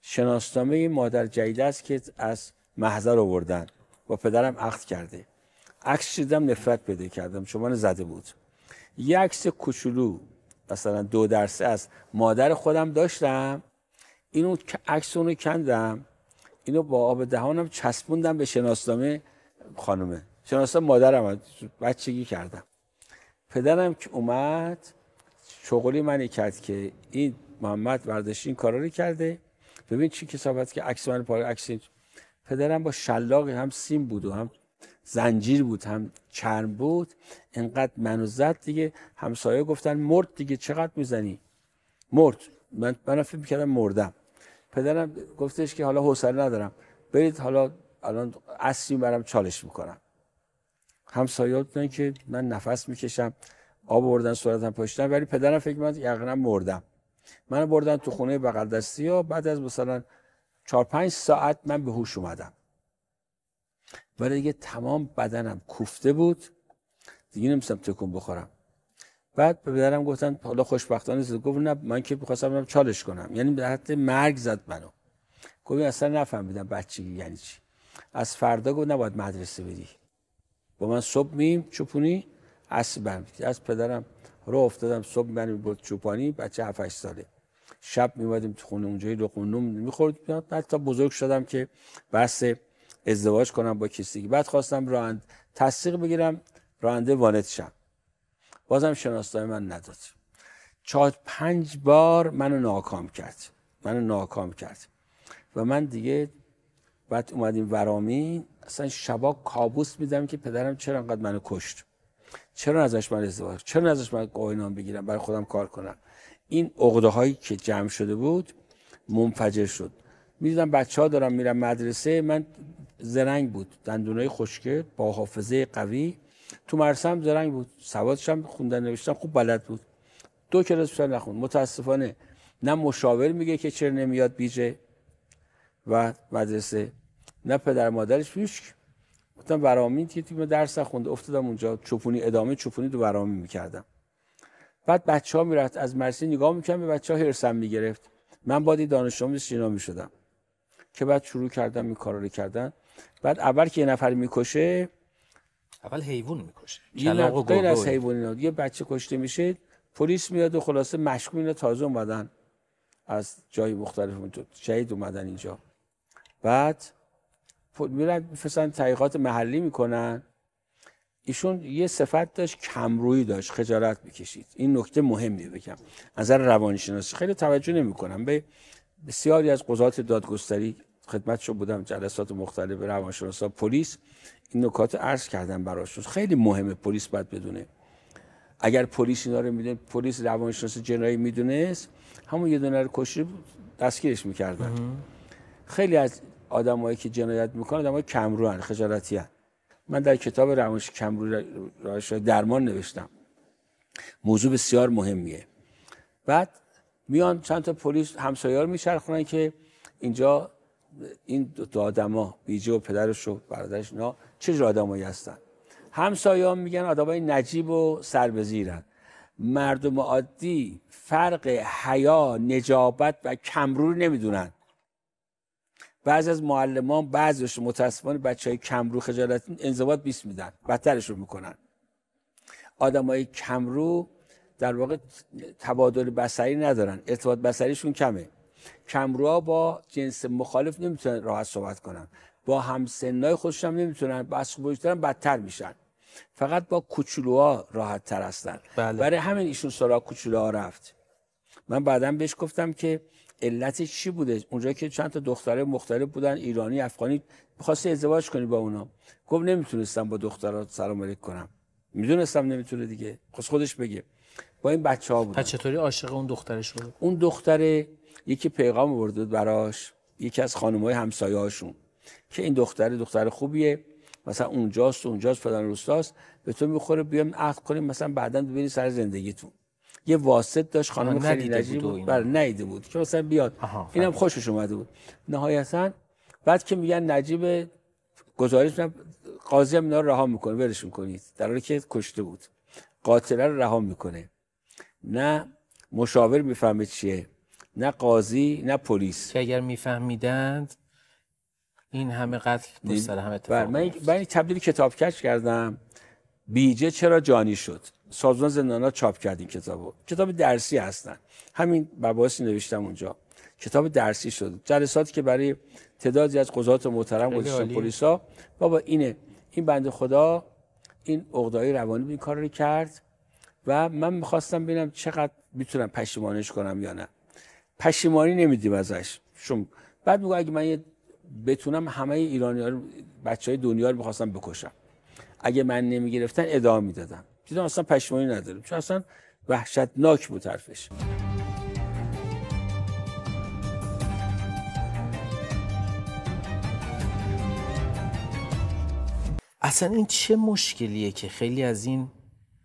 شناسنامه مادر جیده است که از محضر آوردن با پدرم عقد کرده عکس دیدم نفرت بده کردم شما زده بود یه عکس کوچولو مثلا دو درسه از مادر خودم داشتم اینو عکس اونو کندم اینو با آب دهانم چسبوندم به شناسنامه خانومه شناسنامه مادرم بچگی کردم پدرم که اومد شغلی منی کرد که این محمد ورزشی این کارا رو کرده ببین چی کسافت که عکس من پاره عکس پدرم با شلاق هم سیم بود و هم زنجیر بود هم چرم بود انقدر منو زد دیگه همسایه گفتن مرد دیگه چقدر میزنی مرد من من فکر میکردم مردم پدرم گفتش که حالا حوصله ندارم برید حالا الان اصلی برم چالش میکنم همسایه گفتن که من نفس میکشم آب بردن، صورتم پاشتن ولی پدرم فکر می‌کرد یقینا مردم منو بردن تو خونه بغل دستی و بعد از مثلا چهار پنج ساعت من به هوش اومدم ولی دیگه تمام بدنم کوفته بود دیگه نمیستم تکون بخورم بعد به پدرم گفتن حالا خوشبختانه زد گفت نه من که بخواستم برم چالش کنم یعنی به حد مرگ زد منو گفت اصلا نفهمیدم بچگی یعنی چی از فردا گفت نباید مدرسه بدی با من صبح میم چپونی اسبم از پدرم رو افتادم صبح من بود چوپانی بچه 7 8 ساله شب میومدیم تو خونه اونجایی رو قنوم میخورد تا بزرگ شدم که بحث ازدواج کنم با کسی بعد خواستم راند تصدیق بگیرم راننده وانت شم بازم شناسنامه من نداد چهار پنج بار منو ناکام کرد منو ناکام کرد و من دیگه بعد اومدیم ورامی اصلا شبا کابوس میدم که پدرم چرا انقدر منو کشت چرا ازش من ازدواج چرا ازش من قاینام بگیرم برای خودم کار کنم این عقده هایی که جمع شده بود منفجر شد میدیدم بچه ها دارم میرم مدرسه من زرنگ بود دندونای خوشگل با حافظه قوی تو مرسم زرنگ بود هم خوندن نوشتن خوب بلد بود دو کلاس بیشتر نخوند متاسفانه نه مشاور میگه که چرا نمیاد بیجه و مدرسه نه پدر مادرش پیش گفتم برامین یه تیم درس خونده افتادم اونجا چپونی ادامه چپونی تو برامین میکردم بعد بچه ها میرفت از مرسی نگاه میکردم به بچه ها هرسم میگرفت من بادی دانش آموز شینا میشدم که بعد شروع کردم این کارا رو کردن بعد اول که یه نفر میکشه اول حیوان میکشه کلاغ غیر از حیوان اینا یه بچه کشته میشه پلیس میاد و خلاصه مشکوک اینا تازه اومدن از جای مختلف شهید اومدن اینجا بعد میرن میفرستن تحقیقات محلی میکنن ایشون یه صفت داشت کمرویی داشت خجالت میکشید این نکته مهمی بگم نظر روانشناسی خیلی توجه نمیکنم به بسیاری از قضات دادگستری خدمت شو بودم جلسات مختلف روانشناسا پلیس این نکات عرض کردم براشون خیلی مهمه پلیس باید بدونه اگر پلیس اینا رو میدونه پلیس روانشناس جنایی میدونست همون یه دونه رو کشی دستگیرش میکردن خیلی از آدمایی که جنایت میکنن آدمای کمرو هن خجالتی من در کتاب روانش کمرو درمان نوشتم موضوع بسیار مهمیه بعد میان چند تا پلیس همسایه‌ها رو میچرخونن که اینجا این دو آدما بیجه و پدرش و برادرش اینا چه جور آدمایی هستن همسایه‌ها میگن آدمای نجیب و سربزیرن مردم عادی فرق حیا نجابت و کمرو نمیدونن بعض از معلمان بعضش متاسفانه بچه های کمرو خجالت انضباط 20 میدن بدترش رو میکنن آدم های کمرو در واقع تبادل بسری ندارن ارتباط بسریشون کمه کمروها با جنس مخالف نمیتونن راحت صحبت کنن با همسنهای خودشون هم نمیتونن بس بزرگترن بدتر میشن فقط با کوچولوها راحت تر هستن بله. برای همین ایشون سراغ کوچولوها رفت من بعدا بهش گفتم که علتش چی بوده اونجا که چند تا دختره مختلف بودن ایرانی افغانی می‌خواست ازدواج کنی با اونا گفت نمیتونستم با دخترات سلام علیک کنم میدونستم نمیتونه دیگه خودش خب خودش بگه با این بچه ها بود چطوری عاشق اون دختره شد اون دختره یکی پیغام آورد براش یکی از خانمای همسایه‌هاشون که این دختره دختر خوبیه مثلا اونجاست اونجاست فلان روستاست به تو میخوره بیام عقد کنیم مثلا بعدا ببینی سر زندگیتون یه واسط داشت خانم خیلی نجیب بود بر نیده بود که مثلا بیاد اینم خوشش اومده بود نهایتا بعد که میگن نجیب گزارش قاضی هم اینا رو رها میکنه ولش میکنید در حالی که کشته بود قاتل رو رها میکنه نه مشاور میفهمه چیه نه قاضی نه پلیس که اگر میفهمیدند این همه قتل دوست همه اتفاق من, من تبدیل کتاب کردم بیجه چرا جانی شد سازمان زندان ها چاپ کرد این کتاب کتاب درسی هستن همین بباسی نوشتم اونجا کتاب درسی شد جلساتی که برای تعدادی از قضات محترم گذاشتن پلیسا بابا اینه این بند خدا این اقدای روانی این کار رو کرد و من میخواستم ببینم چقدر میتونم پشیمانش کنم یا نه پشیمانی نمیدیم ازش شم بعد میگو اگه من بتونم همه ایرانی ها بچه های دنیا رو میخواستم بکشم اگه من نمیگرفتن ادامه میدادم دیدم اصلا پشمانی نداریم چون اصلا وحشتناک بود حرفش اصلا این چه مشکلیه که خیلی از این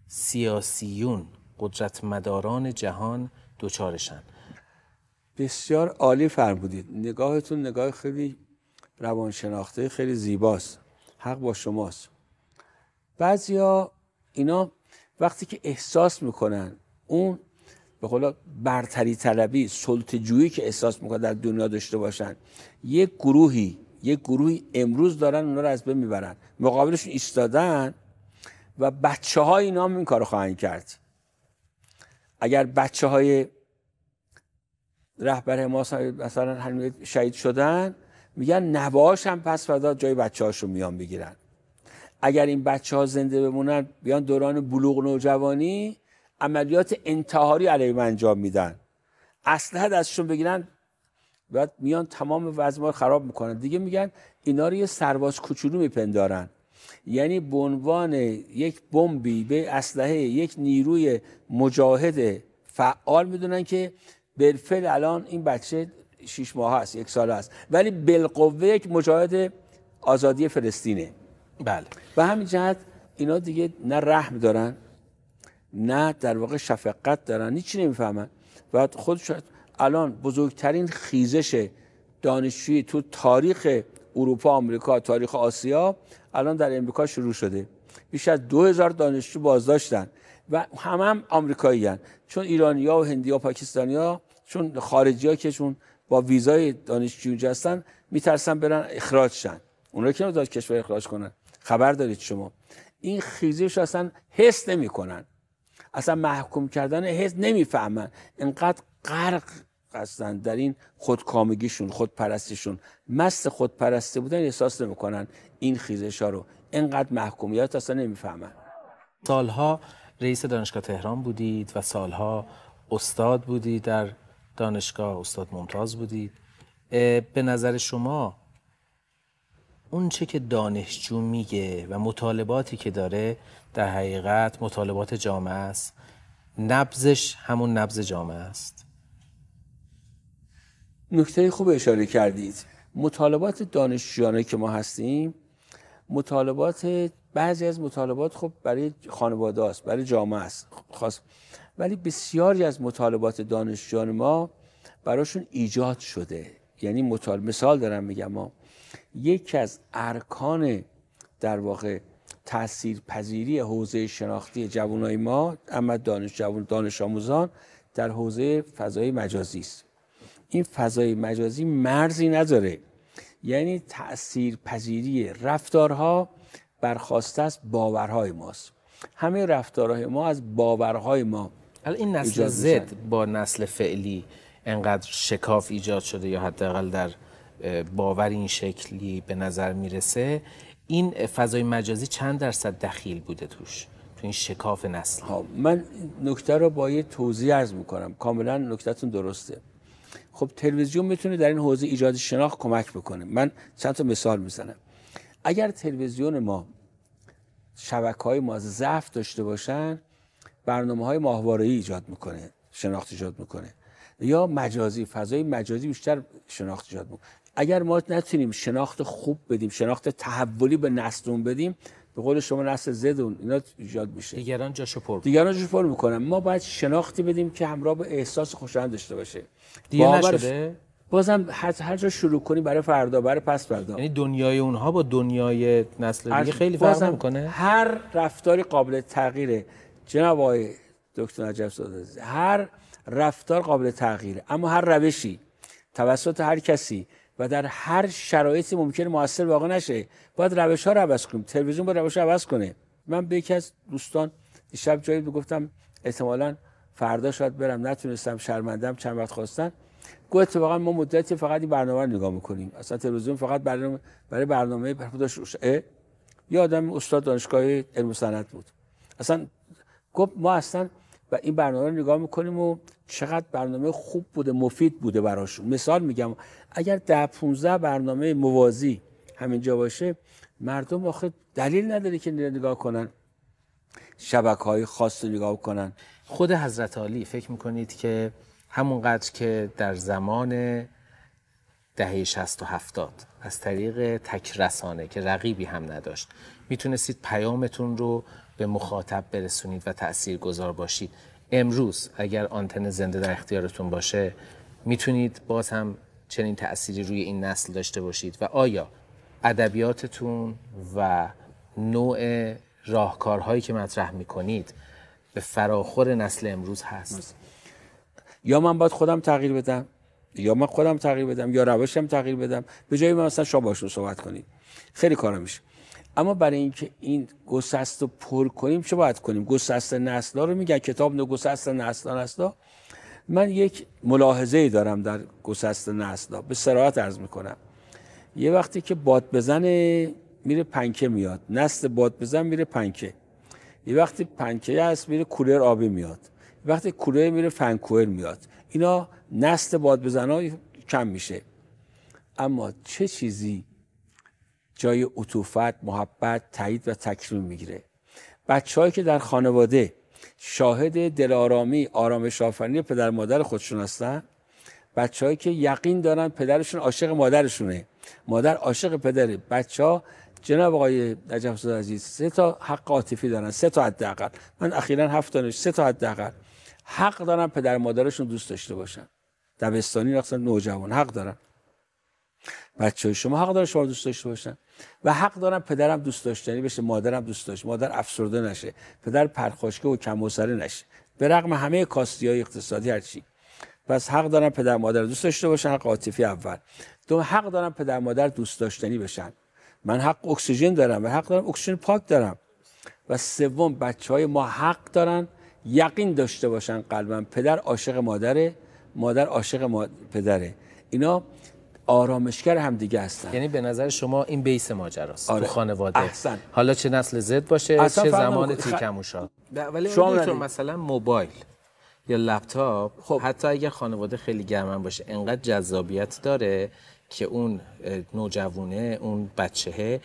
سیاسیون قدرت مداران جهان دوچارشن بسیار عالی فرمودید نگاهتون نگاه خیلی روانشناخته خیلی زیباست حق با شماست بعضیا اینا وقتی که احساس میکنن اون به قول برتری طلبی سلطه جویی که احساس میکنن در دنیا داشته باشن یک گروهی یک گروهی امروز دارن اونا رو از بین میبرن مقابلشون ایستادن و بچه های اینا هم این کارو خواهند کرد اگر بچه های رهبر حماس مثلا شهید شدن میگن نواش هم پس فردا جای بچه هاشو میان بگیرن اگر این بچه ها زنده بمونن بیان دوران بلوغ نوجوانی عملیات انتحاری علیه من انجام میدن اسلحه ازشون بگیرن بعد میان تمام وضع خراب میکنن دیگه میگن اینا رو یه سرباز کوچولو میپندارن یعنی به عنوان یک بمبی به اسلحه یک نیروی مجاهد فعال میدونن که بالفعل الان این بچه شیش ماه هست یک سال است. ولی بالقوه یک مجاهد آزادی فلسطینه بله و همین جهت اینا دیگه نه رحم دارن نه در واقع شفقت دارن هیچی نمیفهمن و خود الان بزرگترین خیزش دانشجویی تو تاریخ اروپا آمریکا تاریخ آسیا الان در امریکا شروع شده بیش از 2000 دانشجو بازداشتن و هم هم آمریکایی هن. چون ایرانیا و هندیا و پاکستانیا چون خارجی ها که چون با ویزای دانشجو هستن میترسن برن اخراج شن اونا که کشور اخراج کنن خبر دارید شما این خیزش اصلا حس نمیکنن اصلا محکوم کردن حس نمیفهمن انقدر غرق هستن در این خودکامگیشون خودپرستیشون مست خودپرستی بودن احساس نمیکنن این خیزش ها رو انقدر محکومیت اصلا نمیفهمن سالها رئیس دانشگاه تهران بودید و سالها استاد بودید در دانشگاه استاد ممتاز بودید به نظر شما چه که دانشجو میگه و مطالباتی که داره در حقیقت مطالبات جامعه است نبزش همون نبز جامعه است نکته خوب اشاره کردید مطالبات دانشجویانه که ما هستیم مطالبات بعضی از مطالبات خب برای خانواده است برای جامعه است خاص خب، ولی بسیاری از مطالبات دانشجویان ما براشون ایجاد شده یعنی مثال دارم میگم ما یکی از ارکان در واقع تأثیر پذیری حوزه شناختی جوانای ما اما دانش, جوان دانش آموزان در حوزه فضای مجازی است این فضای مجازی مرزی نداره یعنی تأثیر پذیری رفتارها برخواسته است باورهای ماست همه رفتارهای ما از باورهای ما این نسل زد با نسل فعلی انقدر شکاف ایجاد شده یا حداقل در باور این شکلی به نظر میرسه این فضای مجازی چند درصد دخیل بوده توش تو این شکاف نسل ها خب، من نکته رو با یه توضیح عرض میکنم کاملا نکتهتون درسته خب تلویزیون میتونه در این حوزه ایجاد شناخت کمک بکنه من چند تا مثال میزنم اگر تلویزیون ما شبکه های ما ضعف داشته باشن برنامه های ماهواره ایجاد میکنه شناخت ایجاد میکنه یا مجازی فضای مجازی بیشتر شناخت ایجاد میکنه اگر ما نتونیم شناخت خوب بدیم شناخت تحولی به نسلون بدیم به قول شما نسل زدون اینا ایجاد میشه دیگران جاشو پر دیگران جاشو پر میکنن ما باید شناختی بدیم که همراه به احساس خوشایند داشته باشه دیگه نشده بازم هر هر جا شروع کنی برای فردا برای پس فردا یعنی دنیای اونها با دنیای نسل دیگه خیلی فرق میکنه هر رفتاری قابل تغییره جناب دکتر نجف هر رفتار قابل تغییره اما هر روشی توسط هر کسی و در هر شرایطی ممکن موثر واقع نشه باید روش ها رو عوض کنیم تلویزیون باید روش عوض کنه من به یکی از دوستان دیشب جایی گفتم احتمالا فردا شاید برم نتونستم شرمندم چند وقت خواستن گفت واقعا ما مدتی فقط این برنامه نگاه میکنیم اصلا تلویزیون فقط برنامه برای برنامه داشت یه آدم استاد دانشگاه علم و بود اصلا گفت ما اصلا و این برنامه رو نگاه میکنیم و چقدر برنامه خوب بوده مفید بوده براشون مثال میگم اگر ده 15 برنامه موازی همینجا باشه مردم آخه دلیل نداره که نگاه کنن شبکه های خاص رو نگاه کنن خود حضرت علی فکر میکنید که همونقدر که در زمان دهه 60 و 70 از طریق تک رسانه که رقیبی هم نداشت میتونستید پیامتون رو به مخاطب برسونید و تأثیر گذار باشید امروز اگر آنتن زنده در اختیارتون باشه میتونید باز هم چنین تأثیری روی این نسل داشته باشید و آیا ادبیاتتون و نوع راهکارهایی که مطرح میکنید به فراخور نسل امروز هست یا من باید خودم تغییر بدم یا من خودم تغییر بدم یا روشم تغییر بدم به جای من مثلا شما باشون صحبت کنید خیلی کارا میشه اما برای اینکه این گسست رو پر کنیم چه باید کنیم گسست نسلا رو میگن کتاب گسست نسلا نسلا من یک ملاحظه ای دارم در گسست نسلا به سراحت عرض میکنم یه وقتی که باد بزنه میره پنکه میاد نسل باد بزن میره پنکه یه وقتی پنکه هست میره کولر آبی میاد یه وقتی کولر میره فنکوئر میاد اینا نسل باد بزن کم میشه اما چه چیزی جای عطوفت محبت تایید و تکریم میگیره بچههایی که در خانواده شاهد دلارامی آرامش آفرینی پدر مادر خودشون هستن بچههایی که یقین دارن پدرشون عاشق مادرشونه مادر عاشق پدره بچه ها جناب آقای نجف عزیز سه تا حق عاطفی دارن سه تا حداقل من اخیرا هفت سه تا حداقل حق دارن پدر مادرشون دوست داشته باشن دبستانی رقصن نوجوان حق دارن بچه های شما حق داره شما دوست داشته باشن و حق دارن پدرم دوست داشتنی یعنی بشه مادرم دوست داشت مادر افسرده نشه پدر پرخاشگه و کم نشه به رغم همه کاستی های اقتصادی هر چی پس حق دارن پدر مادر دوست داشته باشن حق عاطفی اول دوم حق دارن پدر مادر دوست داشتنی بشن من حق اکسیژن دارم و حق دارم اکسیژن پاک دارم و سوم بچه های ما حق دارن یقین داشته باشن قلبم پدر عاشق مادره مادر عاشق پدره اینا آرامشگر هم دیگه هستن یعنی به نظر شما این بیس ماجراست آره. تو خانواده احسن. حالا چه نسل زد باشه چه زمان تیکموشا ولی شما مثلا موبایل یا لپتاپ خب حتی اگه خانواده خیلی گرمن باشه انقدر جذابیت داره که اون نوجوونه اون بچهه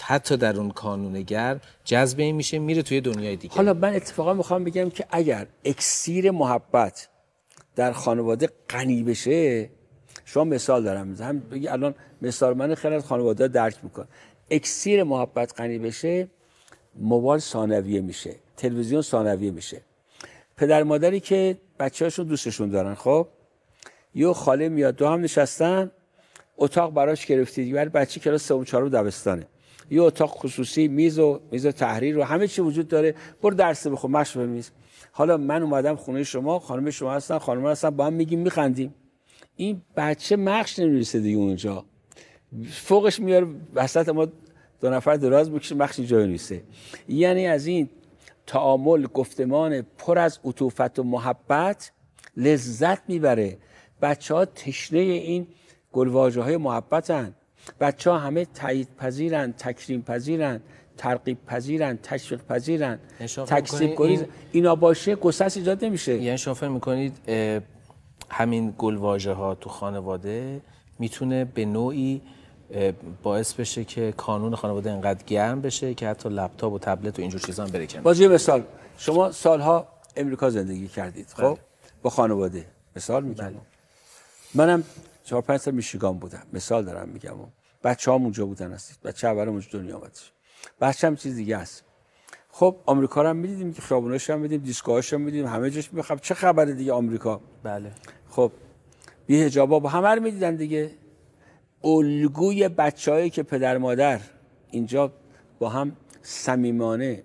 حتی در اون کانونگر جذب این میشه میره توی دنیای دیگه حالا من اتفاقا میخوام بگم که اگر اکسیر محبت در خانواده غنی بشه شما مثال دارم میزنم الان مثال من خیلی از خانواده درک میکن. اکسیر محبت غنی بشه موبایل ثانویه میشه تلویزیون ثانویه میشه پدر مادری که بچه‌هاشون دوستشون دارن خب یه خاله میاد دو هم نشستن اتاق براش گرفتید برای بچه کلاس سوم چهارم دبستانه یه اتاق خصوصی میز و میز تحریر و همه چی وجود داره برو درس بخون مشق میز حالا من اومدم خونه شما خانم شما هستن خانم هستن با هم میگیم میخندیم این بچه مخش نمیرسه دیگه اونجا فوقش میاره وسط ما دو نفر دراز بکشه مخش جای نیسته یعنی از این تعامل گفتمان پر از عطوفت و محبت لذت میبره بچه ها تشنه این گلواجه های محبتن بچه ها همه تایید پذیرن تکریم پذیرن ترقیب پذیرن تشویق پذیرن یعنی تکسیب کنید اینا باشه گسست ایجاد نمیشه یعنی شما فکر میکنید همین گلواژه ها تو خانواده میتونه به نوعی باعث بشه که کانون خانواده انقدر گرم بشه که حتی لپتاپ و تبلت و اینجور چیزا هم بره باز یه مثال شما سالها امریکا زندگی کردید خب بله. با خانواده مثال میگم بله. منم چهار پنج سال میشیگان بودم مثال دارم میگم بچه هم اونجا بودن هستید بچه اولم اونجا دنیا آمدش بچه هم چیز دیگه است خب آمریکا رو هم میدیدیم که خیابوناش هم میدیم دیسکوهاش هم می‌دیدیم، همه جاش چه خبره دیگه آمریکا بله خب بی حجابا با همه رو میدیدن دیگه الگوی بچههایی که پدر مادر اینجا با هم صمیمانه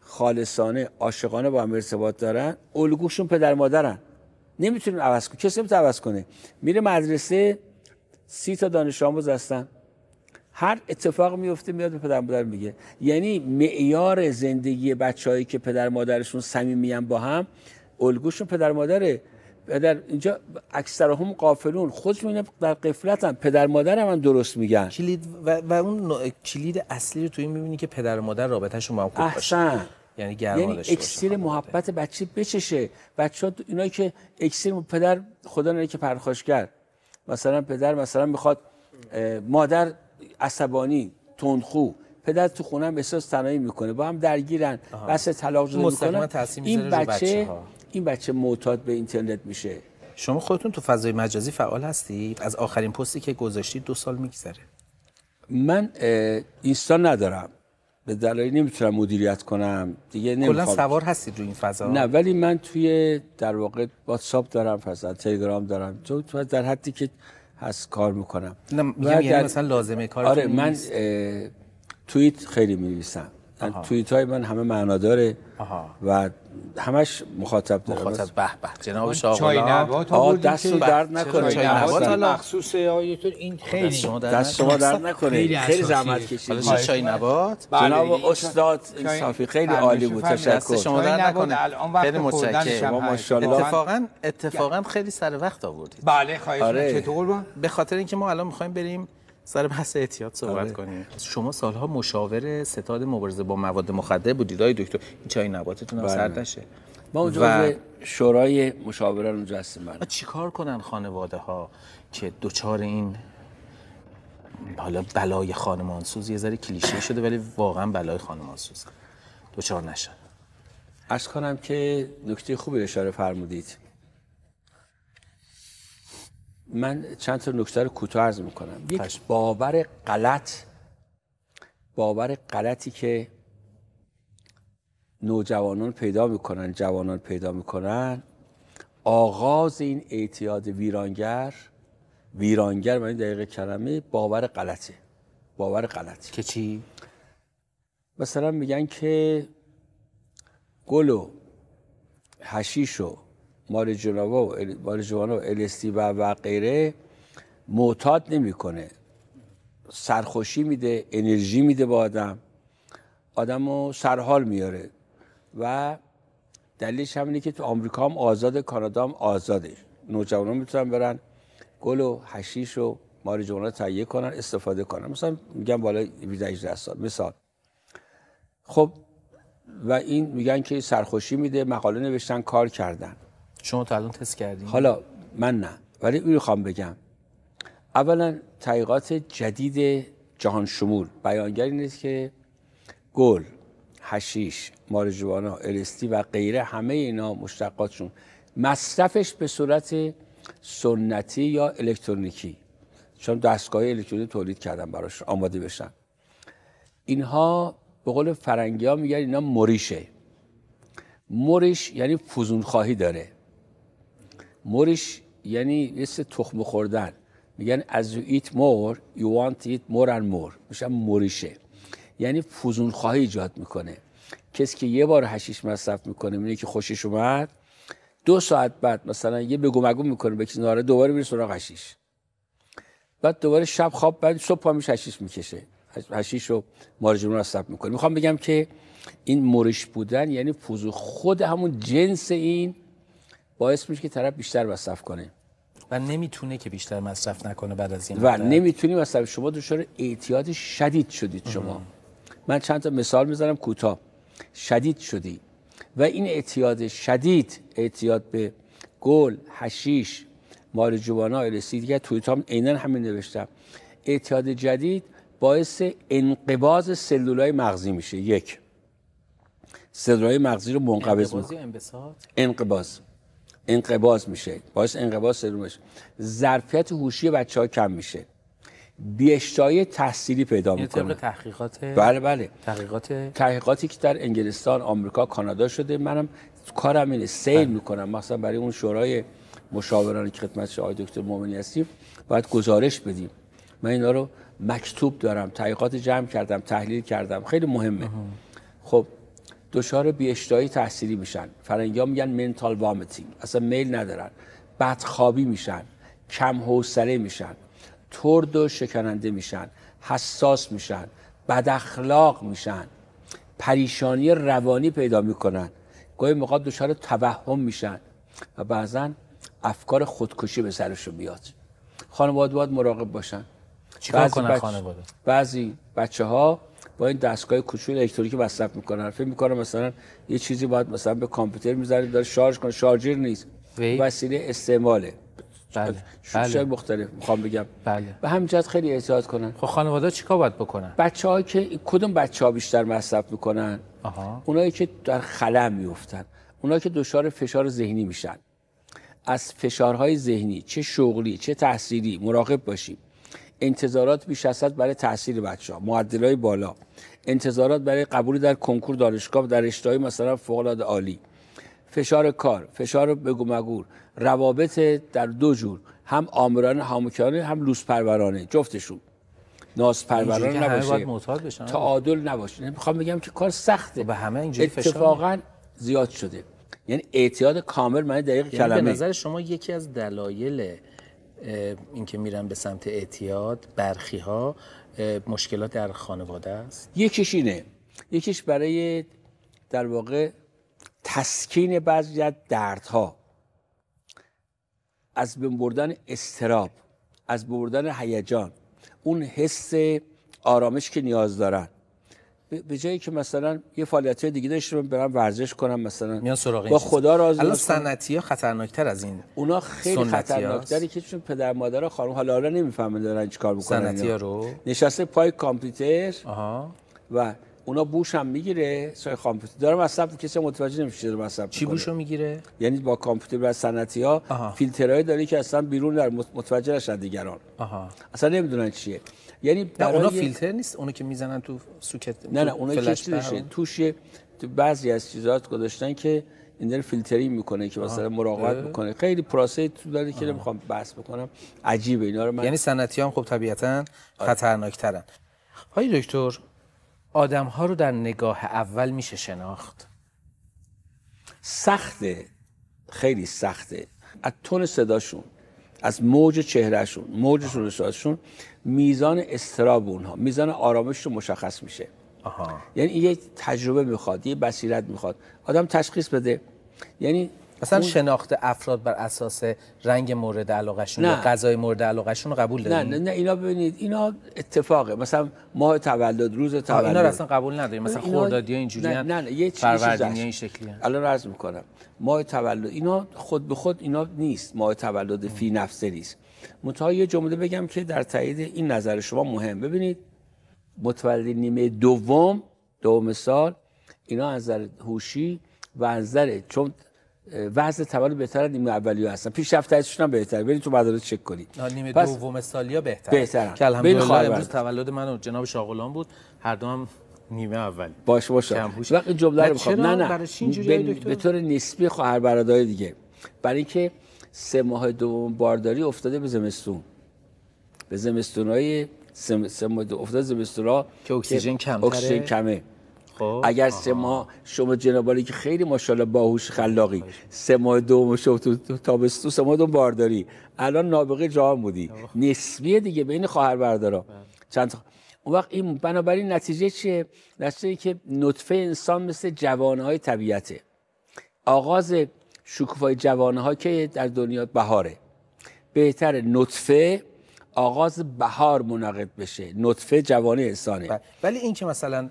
خالصانه عاشقانه با هم ارتباط دارن الگوشون پدر مادرن نمیتونیم عوض کنیم کسی نمیتونه عوض کنه میره مدرسه سی تا دانش آموز هستن هر اتفاق میفته میاد به پدر مادر میگه یعنی معیار زندگی بچههایی که پدر مادرشون میان با هم الگوشون پدر مادره پدر اینجا اکثر هم قافلون خود میبینه در قفلتن پدر مادر هم, درست میگن کلید و, اون کلید اصلی رو تو این میبینی که پدر مادر رابطه رو هم یعنی گرما یعنی اکسیر خب، محبت بچه بچشه بچه اینایی که اکسیر پدر خدا نره که پرخاش کرد مثلا پدر مثلا میخواد مادر عصبانی تندخو پدر تو خونه احساس تنهایی میکنه با هم درگیرن بس طلاق جدا میکنن این بچه, این بچه معتاد به اینترنت میشه شما خودتون تو فضای مجازی فعال هستید؟ از آخرین پستی که گذاشتید دو سال میگذره من اینستا ندارم به دلایلی نمیتونم مدیریت کنم دیگه نمیخوام سوار هستید رو این فضا نه ولی من توی در واقع واتساپ دارم فضا تلگرام دارم تو در حدی که هست کار میکنم نه میگم یعنی مثلا لازمه کار آره من توییت خیلی می توییت های من همه معناداره و همش مخاطب داره مخاطب به به جناب شاه دست رو درد نکنه چای نبات حالا مخصوص آیتون این خیلی شما دست شما درد نکنه خیلی زحمت کشید حالا چای نبات جناب بله. استاد انصافی خیلی عالی بود تشکر دست شما درد نکنه خیلی متشکرم شما ماشاءالله اتفاقا اتفاقا خیلی سر وقت آوردید بله خواهش آره. چطور به خاطر اینکه ما الان می‌خوایم بریم سر بحث احتیاط صحبت آره. کنیم شما سالها مشاور ستاد مبارزه با مواد مخدر بودید آقای دکتر این چای نباتتون هم بله. سرد ما اونجا و... شورای مشاوران اونجا هستیم من بله. چیکار کنن خانواده ها که دوچار این حالا بلای خانمانسوز یه ذره کلیشه شده ولی واقعا بلای خانمانسوز دوچار نشد عرض کنم که نکته خوبی اشاره فرمودید من چند تا نکته رو کوتاه عرض میکنم یک باور غلط باور غلطی که نوجوانان پیدا میکنن جوانان پیدا میکنن آغاز این اعتیاد ویرانگر ویرانگر من دقیقه کلمه باور غلطه باور غلطه که چی مثلا میگن که گلو هشیشو ماریجوانا و و الستی و و غیره معتاد نمیکنه سرخوشی میده انرژی میده با آدم آدمو سرحال میاره و دلیلش همینه که تو آمریکا هم آزاد کانادا هم آزاده نوجوانا میتونن برن گل و حشیش و ماریجوانا تهیه کنن استفاده کنن مثلا میگم بالای 18 18 سال مثال خب و این میگن که سرخوشی میده مقاله نوشتن کار کردن شما تا الان تست کردین حالا من نه ولی اینو خواهم بگم اولا تحقیقات جدید جهان شمول بیانگر نیست که گل هشیش مارجوانا الستی و غیره همه اینا مشتقاتشون مصرفش به صورت سنتی یا الکترونیکی چون دستگاه الکترونیکی تولید کردن براش آماده بشن اینها به قول فرنگی ها میگن اینا مریشه مریش یعنی فوزون خواهی داره مورش یعنی مثل تخم خوردن میگن از you eat more you want to eat more and more موریشه یعنی فوزون خواهی ایجاد میکنه کسی که یه بار هشیش مصرف میکنه میگه که خوشش اومد دو ساعت بعد مثلا یه بگو مگو میکنه به کسی ناره دوباره میره سراغ هشیش بعد دوباره شب خواب بعد صبح پا میشه هشیش میکشه هشیش رو مارجون مصرف میکنه میخوام بگم که این مورش بودن یعنی فوزون خود همون جنس این باعث میشه که طرف بیشتر مصرف کنه و نمیتونه که بیشتر مصرف نکنه بعد از این و نمیتونی مصرف شما دچار اعتیاد شدید شدید شما من چند تا مثال میزنم کوتاه شدید شدی و این اعتیاد شدید اعتیاد به گل حشیش مارجوانا الستی دیگه تویتام هم همین نوشتم اعتیاد جدید باعث انقباز سلولای مغزی میشه یک سلولای مغزی رو منقبض انقباض انقباض انقباض میشه باعث انقباض سلول میشه ظرفیت هوشی بچه ها کم میشه بیشتای تحصیلی پیدا میکنه تحقیقات بله بله تحقیقات تحقیقاتی که در انگلستان آمریکا کانادا شده منم کارم اینه سیل بله. میکنم مثلا برای اون شورای مشاوران که خدمت آقای دکتر مومنی هستیم باید گزارش بدیم من اینا رو مکتوب دارم تحقیقات جمع کردم تحلیل کردم خیلی مهمه خب دچار بیاشتهایی تحصیلی میشن فرنگی ها میگن منتال وامتینگ اصلا میل ندارن بدخوابی میشن کم حوصله میشن ترد و شکننده میشن حساس میشن اخلاق میشن پریشانی روانی پیدا میکنن گاهی موقع دچار توهم میشن و بعضا افکار خودکشی به سرشون میاد خانواده باید مراقب باشن چیکار کنن خانواده بعضی بچه ها با این دستگاه کوچول الکتریکی مصرف میکنن فکر میکنم مثلا یه چیزی باید مثلا به کامپیوتر میذاریم داره شارژ کنه شارژر نیست وسیله استعماله بله بله. مختلف میخوام بگم بله همین جهت خیلی احتیاط کنن خب خانواده چیکار باید بکنن بچه‌ها که کدوم بچه ها بیشتر مصرف میکنن آها. اونایی که در خلم میفتن اونایی که دچار فشار ذهنی میشن از فشارهای ذهنی چه شغلی چه تحصیلی مراقب باشیم انتظارات بیش از حد برای تحصیل بچه ها های بالا انتظارات برای قبولی در کنکور دانشگاه در رشته‌های مثلا فوق عالی فشار کار فشار بگو مگور روابط در دو جور هم آمران همکارانه هم لوس پرورانه جفتشون ناس پرورانه نباشه تعادل نباشه یعنی میخوام بگم که کار سخته خب، به همه اینجوری اتفاقا زیاد شده یعنی اعتیاد کامل من دقیق یعنی کلمه به نظر شما یکی از دلایل اینکه میرن به سمت اعتیاد برخی ها مشکلات در خانواده است یکیش اینه یکیش برای در واقع تسکین بعضی از دردها از بین بردن استراب از بردن هیجان اون حس آرامش که نیاز دارن به جایی که مثلا یه فعالیت دیگه داشته برم ورزش کنم مثلا میان سراغ با خدا راز الان سنتی ها خطرناکتر از این اونا خیلی خطرناکتری که چون پدر مادر خانم حالا حالا نمیفهمن دارن چیکار میکنن سنتی ها رو نشسته پای کامپیوتر و اونا بوش هم میگیره سای کامپیوتر دارم اصلا کسی متوجه نمیشه داره مصرف چی بوشو میگیره یعنی با کامپیوتر و سنتی ها فیلترهای داره که اصلا بیرون در متوجه نشن دیگران آها. اصلا نمیدونن چیه یعنی برای... اونا فیلتر نیست اونو که میزنن تو سوکت نه نه اونا که توش بعضی از چیزات گذاشتن که این داره فیلتری میکنه که مثلا مراقبت میکنه خیلی پروسه تو داره که نمیخوام بحث بکنم عجیبه اینا رو من یعنی صنعتی هم خب طبیعتا آره. خطرناکترن های دکتر آدم ها رو در نگاه اول میشه شناخت سخته خیلی سخته از تون صداشون از موج چهرهشون موج صورتشون میزان استراب اونها میزان آرامش رو مشخص میشه آها. یعنی یه تجربه میخواد یه بصیرت میخواد آدم تشخیص بده یعنی مثلا شناخت افراد بر اساس رنگ مورد علاقهشون یا غذای مورد علاقهشون رو قبول نداریم نه نه اینا ببینید اینا اتفاقه مثلا ماه تولد روز تولد اینا اصلا قبول نداریم مثلا اینا... خردادیا اینجوری نه نه, نه. یه فروردینیا این شکلی هن. الان عرض میکنم ماه تولد اینا خود به خود اینا نیست ماه تولد فی نفسه نیست منتها یه جمله بگم که در تایید این نظر شما مهم ببینید متولد نیمه دوم دوم سال اینا از نظر هوشی و از نظر چون وضع تولد بهتر از نیمه ها هستن پیشرفت ازشون هم بهتره برید تو مدارس چک کنید نیمه دوم سالیا بهتر بهتر که امروز تولد من و جناب شاغلان بود هر دو هم نیمه اول باشه باشه وقتی جمله رو میخوام نه نه به طور نسبی خواهر برادرای دیگه برای اینکه سه ماه دوم بارداری افتاده به زمستون به زمستونای سه ماه افتاده زمستونا که اکسیژن کمه اکسیژن کمه خب. اگر سه ماه شما جناب که خیلی ماشاءالله باهوش خلاقی سه ماه دوم شو تو تابستون سه ماه دوم بارداری الان نابغه جهان بودی نسبیه دیگه بین خواهر بردارا بله. چند اون وقت این بنابراین نتیجه چیه نتیجه که نطفه انسان مثل جوانهای طبیعته آغاز شکوفای جوانه که در دنیا بهاره بهتر نطفه آغاز بهار منعقد بشه نطفه جوانه انسانه بله. ولی این که مثلا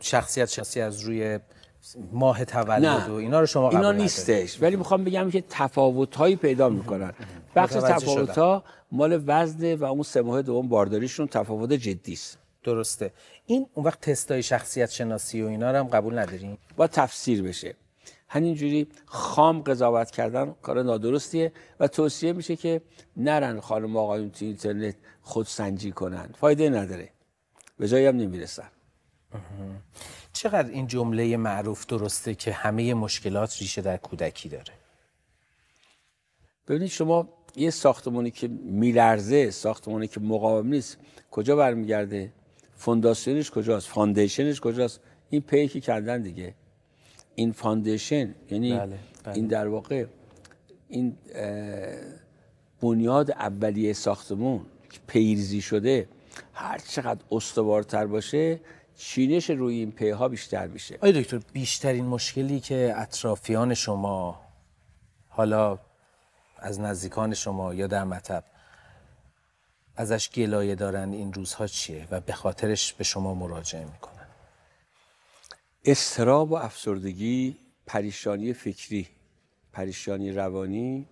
شخصیت شخصی از روی ماه تولد و اینا رو شما قبول اینا نیستش ولی میخوام بگم که تفاوت هایی پیدا میکنن بخش تفاوت ها مال وزن و اون سه ماه دوم بارداریشون تفاوت جدی است درسته این اون وقت تستای شخصیت شناسی و اینا رو هم قبول نداریم با تفسیر بشه همینجوری خام قضاوت کردن کار نادرستیه و توصیه میشه که نرن خانم آقایون تو اینترنت خود سنجی کنن فایده نداره به جایی هم نمیرسن چقدر این جمله معروف درسته که همه مشکلات ریشه در کودکی داره ببینید شما یه ساختمانی که میلرزه ساختمانی که مقاوم نیست کجا برمیگرده فونداسیونش کجاست فاندیشنش کجاست این پی که کردن دیگه این فاندیشن یعنی بله، بله. این در واقع این بنیاد اولیه ساختمون که پیریزی شده هر چقدر استوارتر باشه چینش روی این پیها بیشتر میشه آیا دکتر بیشترین مشکلی که اطرافیان شما حالا از نزدیکان شما یا در مطب ازش گلایه دارن این روزها چیه و به خاطرش به شما مراجعه میکنن استراب و افسردگی پریشانی فکری پریشانی روانی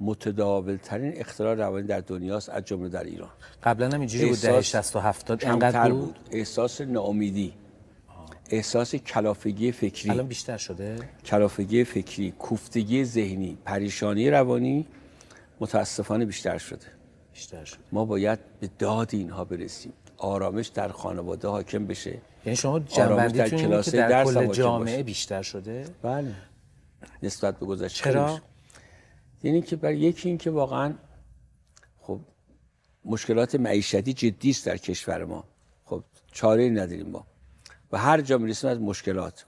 متداول ترین اختلال روانی در دنیاست از جمله در ایران قبلا هم اینجوری بود در 60 و 70 انقدر بود؟, احساس ناامیدی احساس کلافگی فکری الان بیشتر شده کلافگی فکری کوفتگی ذهنی پریشانی روانی متاسفانه بیشتر شده بیشتر شده ما باید به داد اینها برسیم آرامش در خانواده حاکم بشه یعنی شما جنبندیتون در, در کل جامعه بیشتر شده بله نسبت به گذشته چرا یعنی که برای یکی این که واقعا خب مشکلات معیشتی جدی است در کشور ما خب چاره نداریم ما و هر جا میرسیم از مشکلات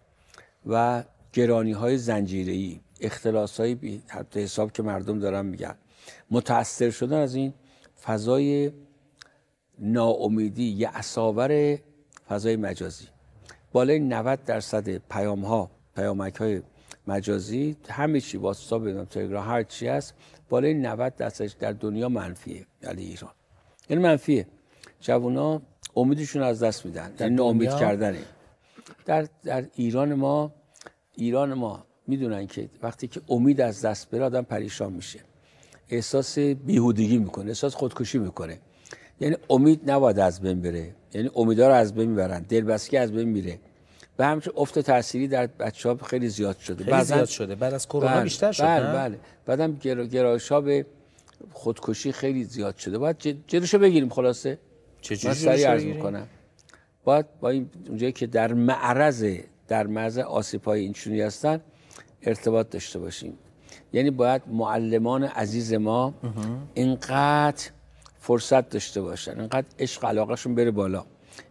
و گرانی های زنجیری اختلاس های بی حساب که مردم دارن میگن متاثر شدن از این فضای ناامیدی یا اصاور فضای مجازی بالای 90 درصد پیام ها پیامک های مجازی همه چی واتساپ بدم تلگرام هر چی هست بالای 90 درصدش در دنیا منفیه یعنی ایران این منفیه ها امیدشون از دست میدن در یعنی ناامید کردنه در, در ایران ما ایران ما میدونن که وقتی که امید از دست بره آدم پریشان میشه احساس بیهودگی میکنه احساس خودکشی میکنه یعنی امید نباید از بین بره یعنی امیدها رو از بین میبرن دلبستگی از بین میره به همچه افت تأثیری در بچه ها خیلی زیاد شده خیلی زیاد شده بعد از کرونا بله، بیشتر شده بله بله بعدم گرا... گرایش ها به خودکشی خیلی زیاد شده باید رو بگیریم خلاصه چجوری من عرض میکنم باید با این اونجایی که در معرض در معرض آسیب های اینچونی هستن ارتباط داشته باشیم یعنی باید معلمان عزیز ما اینقدر فرصت داشته باشن اینقدر عشق علاقهشون بره بالا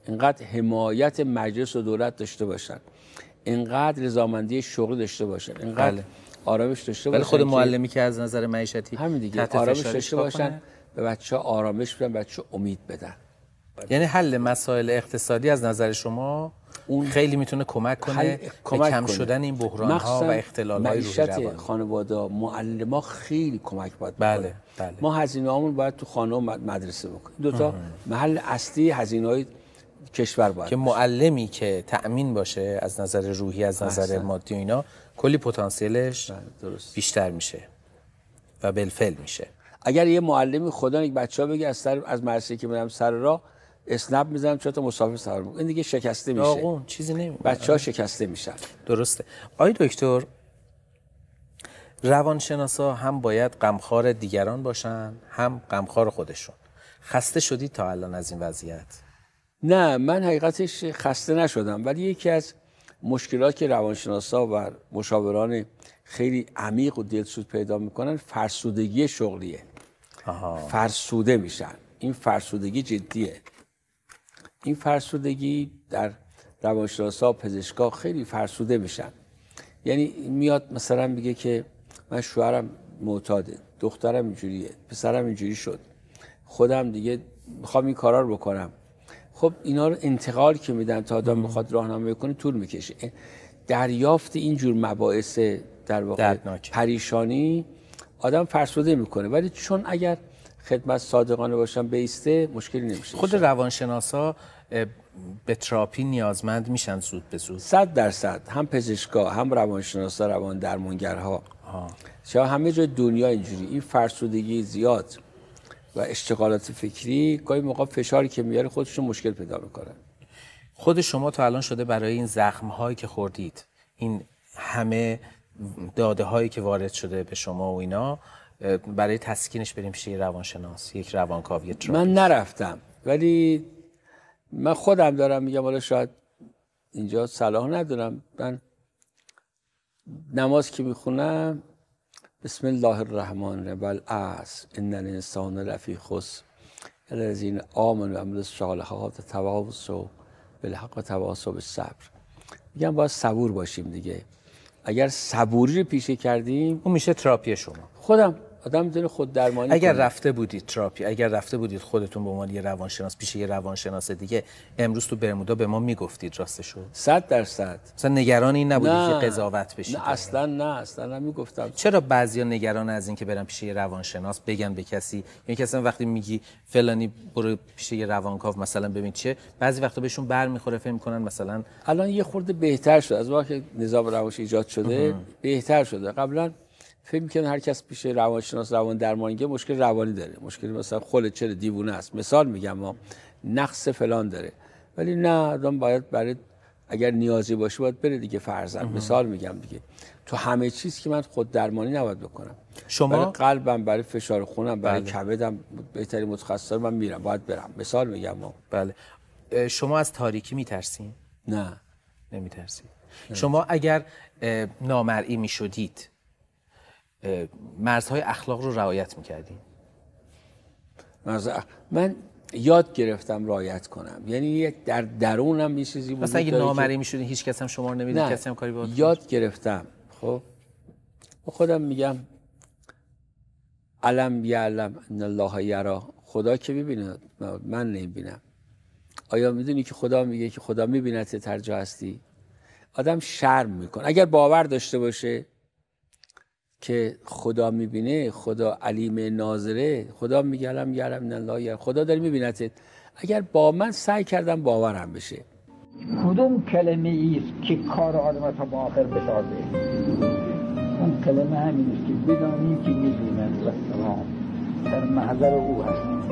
اینقدر حمایت مجلس و دولت داشته باشن اینقدر رضامندی شغل داشته باشن اینقدر بله. آرامش داشته باشن خود معلمی که از نظر معیشتی همین دیگه آرامش داشته باشن به بچه آرامش بدن بچه امید بدن یعنی حل مسائل اقتصادی از نظر شما اون خیلی میتونه کمک کنه به کم شدن این بحران ها و اختلال های روحی خانواده معلم ها خیلی کمک باید بله. بله. ما هزینه هامون باید تو خانه و مدرسه بکنیم دو تا محل اصلی هزینه های کشور باید که معلمی که تأمین باشه از نظر روحی از بله، نظر احسن. بله. مادی و اینا کلی پتانسیلش بله، بیشتر میشه و بلفل میشه اگر یه معلمی خدا یک بچه ها بگه از سر از مرسی که میرم سر را اسنپ میزنم چرا تا مسافر سوار این دیگه شکسته میشه آقا چیزی نمیشه بچه ها شکسته میشن درسته آی دکتر روانشناسا هم باید غمخوار دیگران باشن هم غمخوار خودشون خسته شدی تا الان از این وضعیت نه من حقیقتش خسته نشدم ولی یکی از مشکلات که روانشناسا و مشاوران خیلی عمیق و دلسوز پیدا میکنن فرسودگی شغلیه آها. فرسوده میشن این فرسودگی جدیه این فرسودگی در روانشناسا و پزشکا خیلی فرسوده میشن یعنی میاد مثلا میگه که من شوهرم معتاده دخترم اینجوریه پسرم اینجوری شد خودم دیگه میخوام این کارا رو بکنم خب اینا رو انتقال که میدن تا آدم میخواد راهنمایی کنه طول میکشه دریافت اینجور مباعث در واقع پریشانی آدم فرسوده میکنه ولی چون اگر خدمت صادقانه باشن بیسته مشکلی نمیشه خود روانشناسا به تراپی نیازمند میشن سود به زود صد درصد هم پزشکا هم روانشناسا روان درمانگرها چرا همه جای دنیا اینجوری این فرسودگی زیاد و اشتغالات فکری گاهی موقع فشاری که میاره خودشون مشکل پیدا میکنن خود شما تا الان شده برای این زخم هایی که خوردید این همه داده هایی که وارد شده به شما و اینا برای تسکینش بریم پیش روانشناس یک روانکاو من نرفتم ولی من خودم دارم میگم حالا شاید اینجا صلاح ندارم من نماز که میخونم بسم الله الرحمن الرحیم بل العصر ان الانسان لفی خسر الذین امنوا و الصالحات تواصوا بالحق و تواصوا بالصبر میگم باید صبور باشیم دیگه اگر صبوری رو پیشه کردیم اون میشه تراپی شما خودم آدم خود درمانی اگر رفته بودید تراپی اگر رفته بودید خودتون به عنوان یه روانشناس پیش یه روانشناس دیگه امروز تو برمودا به ما میگفتید راستشو 100 درصد مثلا نگران این نبودید که قضاوت بشید نه اصلا نه اصلا نمیگفتم چرا بعضیا نگران از اینکه که برن پیش یه روانشناس بگن به کسی یعنی کسی وقتی میگی فلانی برو پیش یه روانکاو مثلا ببین چه بعضی وقتا بهشون برمیخوره فکر میکنن مثلا الان یه خورده بهتر شده از وقتی نظام روانش ایجاد شده بهتر شده قبلا فکر میکنه هر کس پیش روانشناس روان درمانگه مشکل روانی داره مشکل مثلا خل چرا دیوونه است مثال میگم ما نقص فلان داره ولی نه آدم باید برای اگر نیازی باشه باید بره دیگه فرزن مثال میگم دیگه تو همه چیز که من خود درمانی نباید بکنم شما برای قلبم برای فشار خونم برای بله. کبدم بهترین متخصصا من میرم باید برم مثال میگم ما بله شما از تاریکی میترسین نه نمیترسید شما اگر نامرئی میشدید مرزهای اخلاق رو رعایت میکردی؟ من یاد گرفتم رعایت کنم یعنی یک در درونم یه چیزی بود مثلا اگه نامری که... هیچ کس هم شما رو نمیدید کسی هم کاری باهات یاد گرفتم خب خودم میگم علم یعلم ان الله یرا خدا که میبینه من نمیبینم آیا میدونی که خدا میگه که خدا میبیند ترجا هستی آدم شرم میکنه اگر باور داشته باشه که خدا میبینه خدا علیم ناظره خدا میگه علم یعلم خدا داره میبینتت اگر با من سعی کردم باورم بشه کدوم کلمه ای که کار آدم تا به آخر بسازه اون کلمه همین است که بدانی که میدونیم و سلام در محضر او هست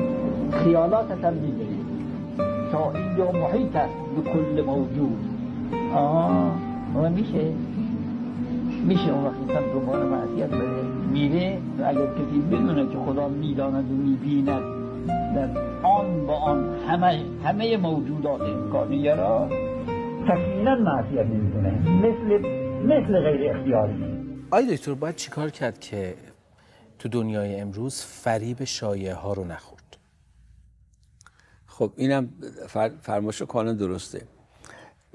خیالات هم میبریم تا اینجا محیط است به کل موجود آه و میشه میشه اون وقتی انسان دنبال معصیت بره میره و اگر کسی بدونه که خدا میداند و میبیند در آن با آن همه, همه موجودات امکانی را تکینا معصیت نمیدونه مثل مثل غیر اختیاری آی دکتر باید چیکار کرد که تو دنیای امروز فریب شایه ها رو نخورد خب اینم فر... فرمایش کانون درسته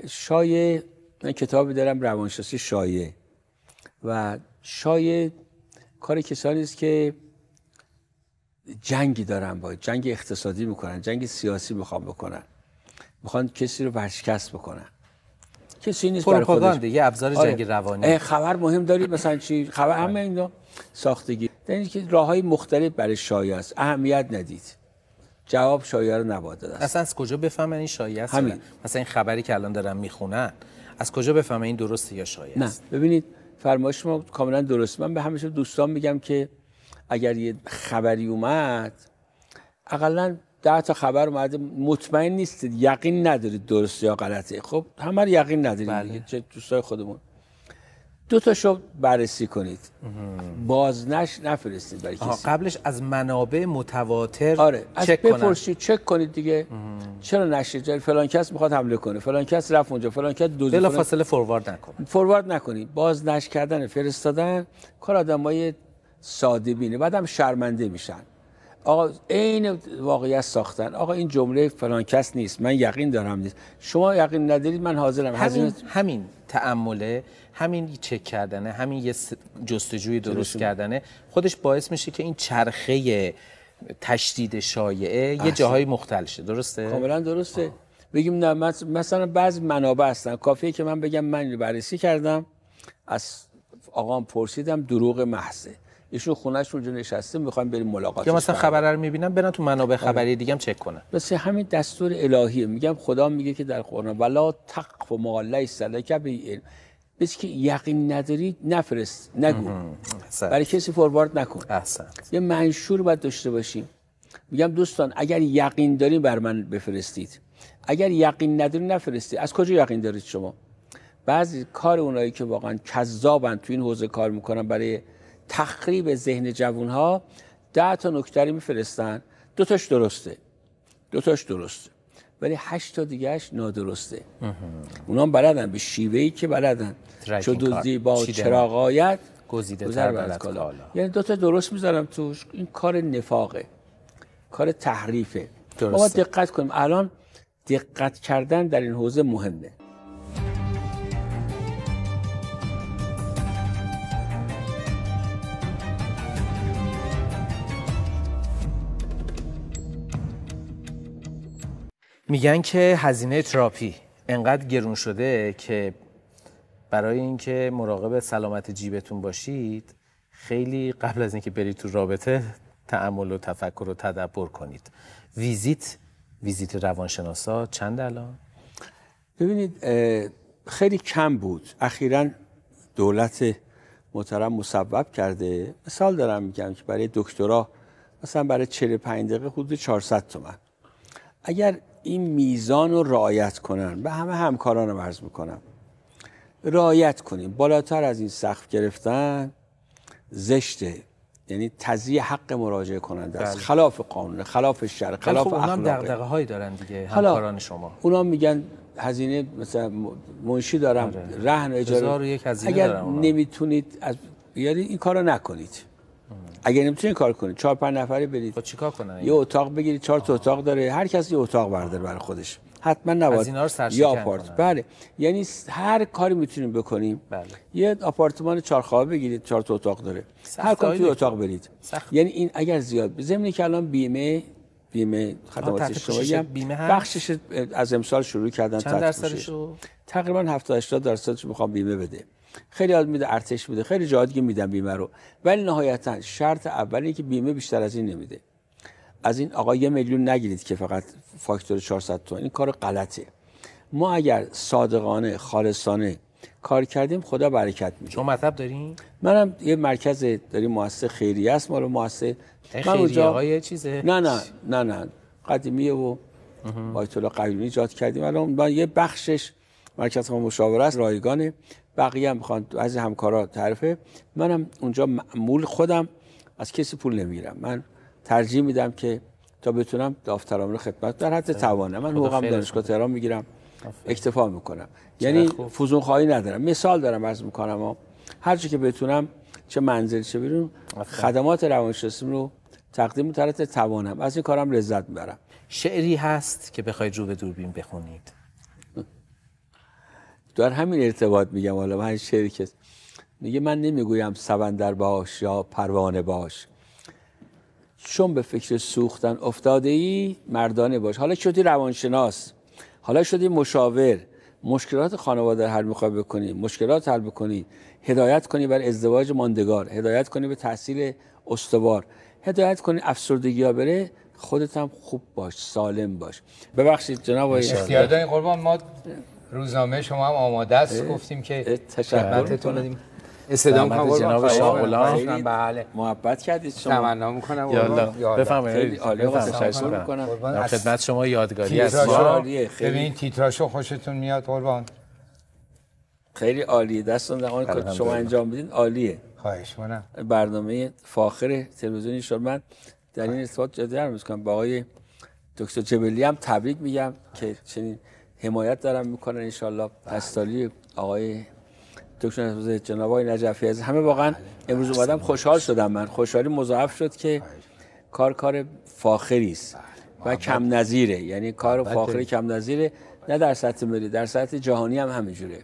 شایه من کتابی دارم روانشناسی شایه و شاید کار کسانی است که جنگی دارن با جنگ اقتصادی میکنن جنگ سیاسی میخوان بکنن میخوان کسی رو ورشکست بکنن کسی نیست برای خودش یه ابزار آره. جنگ روانی خبر مهم داری مثلا چی خبر آره. همه اینا ساختگی یعنی که راه های مختلف برای شایعه است اهمیت ندید جواب شایعه رو نباید داد اصلا از کجا بفهمن این شایعه است همین. مثلا این خبری که الان دارم میخونن از کجا بفهمن این درسته یا شایعه است ببینید فرمایش ما کاملا درست من به همیشه دوستان میگم که اگر یه خبری اومد اقلا ده تا خبر اومده مطمئن نیستید یقین ندارید درست یا غلطه خب همه یقین ندارید بله. چه دوستای خودمون دو تاشو بررسی کنید بازنش نفرستید برای کسی قبلش از منابع متواتر آره از چک بپرسید چک کنید دیگه چرا نشید فلان کس میخواد حمله کنه فلان کس رفت اونجا فلان کس دوز بلا فاصله فوروارد نکنید فوروارد نکنید بازنش کردن فرستادن کار آدمای ساده بینه بعدم شرمنده میشن آقا عین واقعیت ساختن آقا این جمله فلان کس نیست من یقین دارم نیست شما یقین ندارید من حاضرم همین همین تعمله همین چک کردنه همین یه جستجوی درست کردنه خودش باعث میشه که این چرخه تشدید شایعه یه جاهای مختل شه درسته کاملا درسته بگیم نه مثلا بعض منابع هستن کافیه که من بگم من بررسی کردم از آقام پرسیدم دروغ محضه ایشون خونه رو نشسته میخوام بریم ملاقات یا مثلا خبر رو میبینم برن تو منابع آره. خبری دیگه هم چک کنن مثل همین دستور الهیه میگم خدا میگه که در قرآن ولا تقف ما لیس لک به بس که یقین نداری نفرست نگو برای کسی فوروارد نکن احسنت. یه منشور باید داشته باشیم میگم دوستان اگر یقین دارین بر من بفرستید اگر یقین نداری نفرستید از کجا یقین دارید شما بعضی کار اونایی که واقعا کذابن تو این حوزه کار میکنن برای تخریب ذهن جوان ها ده تا نکتری میفرستن دو تاش درسته دو تاش درسته ولی هشت تا دیگهش نادرسته اونا هم بلدن به ای که بلدن چو دوزی با چراغایت گزیده تر بلد کالا یعنی دوتا درست میذارم توش این کار نفاقه کار تحریفه ما دقت کنیم الان دقت کردن در این حوزه مهمه میگن که هزینه تراپی انقدر گرون شده که برای اینکه مراقب سلامت جیبتون باشید خیلی قبل از اینکه برید تو رابطه تعمل و تفکر و تدبر کنید ویزیت ویزیت روانشناسا چند الان ببینید خیلی کم بود اخیرا دولت محترم مصوب کرده مثال دارم میگم که برای دکترا مثلا برای 45 دقیقه حدود 400 تومن اگر این میزان رو رعایت کنن به همه همکاران رو عرض میکنم رعایت کنیم بالاتر از این سقف گرفتن زشته یعنی تضییع حق مراجعه کننده از بله. خلاف قانون خلاف شرع بله، خلاف خب اونام دغدغه هایی دارن دیگه همکاران شما اونا میگن هزینه مثلا منشی دارم آره. رهن اجاره اگر نمیتونید از یعنی این کارو نکنید اگه نمیتونین کار کنید چهار پنج نفره برید خب چیکار کنن یه اتاق بگیرید چهار تا اتاق داره هر کس یه اتاق برداره برای خودش حتما نباید از اینا رو یا آپارت بله یعنی هر کاری میتونیم بکنیم بله. یه آپارتمان چهار خوابه بگیرید چهار تا اتاق داره هر کاری توی اتاق برید سخت. یعنی این اگر زیاد به که الان بیمه بیمه خدمات اجتماعی هم بخشش از امسال شروع کردن چند تقریبا 70 80 درصدش میخوام بیمه بده خیلی یاد میده ارتش میده خیلی جا دیگه میدن بیمه رو ولی نهایتا شرط اولی که بیمه بیشتر از این نمیده از این آقا یه میلیون نگیرید که فقط فاکتور 400 تومن این کار غلطه ما اگر صادقانه خالصانه کار کردیم خدا برکت میده شما مطلب دارین منم یه مرکز داریم مؤسسه خیریه است مال مؤسسه من یه چیزه نه نه نه نه قدیمیه و آیت الله قیومی ایجاد کردیم الان یه بخشش مرکز مشاوره است رایگانه بقیه هم از همکارا طرفه منم اونجا معمول خودم از کسی پول نمیرم من ترجیح میدم که تا بتونم رو خدمت در حد توانم من حقوقم دانشگاه تهران میگیرم اکتفا میکنم یعنی فوزون خواهی ندارم مثال دارم از میکنم هر چی که بتونم چه منزل چه بیرون خدمات روانشناسی رو تقدیم میترت توانم از این کارم لذت میبرم شعری هست که بخواید رو به دوربین بخونید در همین ارتباط میگم حالا من شرکت میگه من نمیگویم در باش یا پروانه باش چون به فکر سوختن افتاده ای مردانه باش حالا شدی روانشناس حالا شدی مشاور مشکلات خانواده هر میخوای بکنی مشکلات حل بکنی هدایت کنی بر ازدواج ماندگار هدایت کنی به تحصیل استوار هدایت کنی افسردگی ها بره خودت هم خوب باش سالم باش ببخشید جناب اختیار قربان ما روزنامه شما هم آماده است گفتیم که تشکرتون بدیم استدام کنم جناب شاه غلام بله محبت کردید شما تمنا می‌کنم بفرمایید خیلی عالی می‌کنم خدمت شما یادگاری است ببین تیتراشو خوشتون میاد قربان خیلی عالی دستون در که شما انجام بدید عالیه خواهش منم برنامه فاخر تلویزیونی شما من در این ارتباط جدی عرض کنم با آقای دکتر جبلی هم تبریک میگم که چنین حمایت دارم میکنن انشالله بله. پستالی آقای دکتر جناب آقای نجفی از همه واقعا امروز اومدم خوشحال شدم من خوشحالی مضاعف شد که بله. کار کار فاخری است بله. و کم نظیره یعنی کار فاخری کم نظیره نه در سطح ملی در سطح جهانی هم همینجوره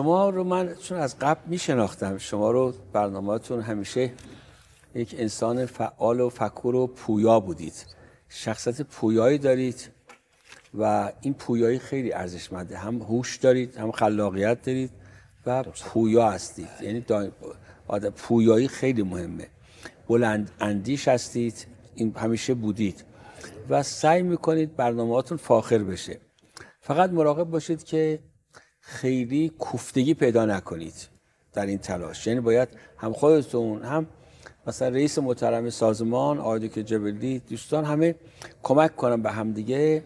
شما رو من چون از قبل میشناختم شما رو برنامهتون همیشه یک انسان فعال و فکور و پویا بودید شخصت پویایی دارید و این پویایی خیلی ارزشمنده هم هوش دارید هم خلاقیت دارید و پویا هستید یعنی پویایی خیلی مهمه بلند اندیش هستید این همیشه بودید و سعی میکنید برنامهاتون فاخر بشه فقط مراقب باشید که خیلی کوفتگی پیدا نکنید در این تلاش یعنی باید هم خودتون هم مثلا رئیس محترم سازمان آقای که جبلی دوستان همه کمک کنن به همدیگه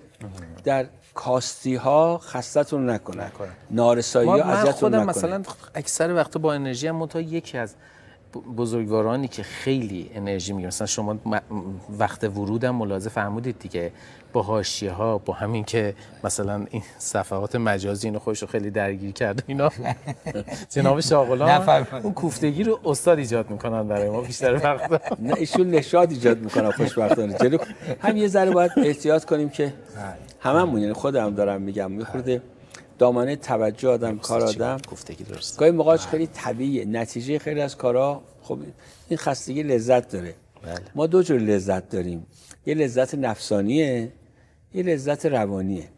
در کاستی ها خستتون نکنن نارسایی ها ازیتون نکنن مثلا اکثر وقت با انرژی هم یکی از بزرگوارانی که خیلی انرژی میگیرن مثلا شما وقت ورودم ملاحظه فرمودید دیگه با حاشیه ها با همین که مثلا این صفحات مجازی اینو خودش رو خیلی درگیر کرد اینا جناب شاغلان اون کوفتگی رو استاد ایجاد میکنن برای ما بیشتر وقت نه ایشون نشاد ایجاد میکنن خوشبختانه جلو هم یه ذره باید احتیاط کنیم که بله. هممون یعنی خودم دارم میگم میخورده دامنه توجه آدم کار آدم گفتگی درست گاهی موقعش بله. خیلی طبیعیه نتیجه خیلی از کارا خب این خستگی لذت داره بله. ما دو جور لذت داریم یه لذت نفسانیه یه لذت روانیه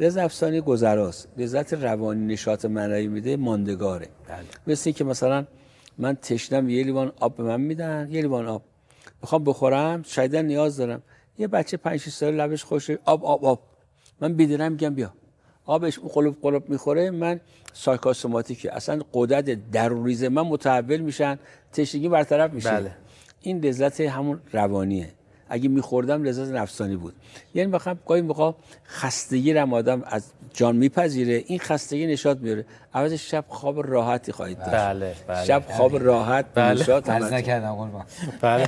لذت نفسانی گذراست لذت روانی نشاط معنایی میده ماندگاره بله. مثل که مثلا من تشنم یه لیوان آب به من میدن یه لیوان آب میخوام بخورم شایدن نیاز دارم یه بچه 5 ساله لبش خوش آب آب آب من بیدرم میگم بیا آبش اون قلوب قلوب میخوره من سایکاسوماتیکه اصلا قدرت در ریزه من متحول میشن تشنگی برطرف میشه بله. این لذت همون روانیه اگه میخوردم لذت نفسانی بود یعنی بخوام گاهی موقع خستگی رم آدم از جان میپذیره این خستگی نشاط میاره عوض شب خواب راحتی خواهید داشت بله, بله شب خواب بله. راحت بله نشاط بله نکردم قربان بله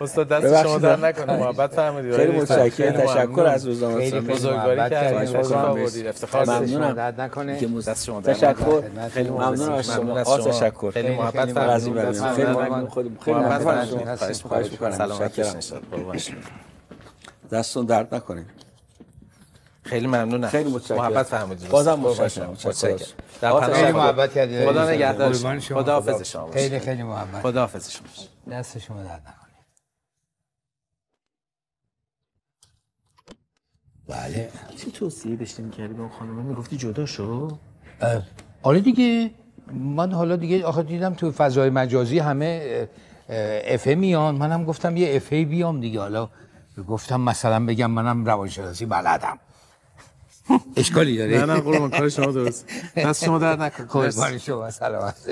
استاد دست شما در نکنه محبت فرمودید خیلی متشکرم تشکر از خیلی بزرگواری کردید افتخار ممنونم درد نکنه که دست شما در تشکر خیلی ممنون از شما تشکر خیلی محبت فرمودید خیلی ممنون خود خیلی محبت فرمودید خواهش می‌کنم سلامت باشید قربان دستون درد نکنه خیلی ممنونم خیلی متشکرم محبت فهمیدید بازم متشکرم خیلی محبت کردید خدا نگهدار خدا حافظ شما خیلی خیلی محبت خدا حافظ شما دست شما درد نکنه بله چی توصیه داشتیم کردی به اون خانم میگفتی جدا شو آره دیگه من حالا دیگه آخه دیدم تو فضای مجازی همه افه میان منم گفتم یه افه بیام دیگه حالا گفتم مثلا بگم منم روانشناسی بلدم اشکالی داره نه نه قربان کار شما درست پس شما در نکن قربان شما سلامت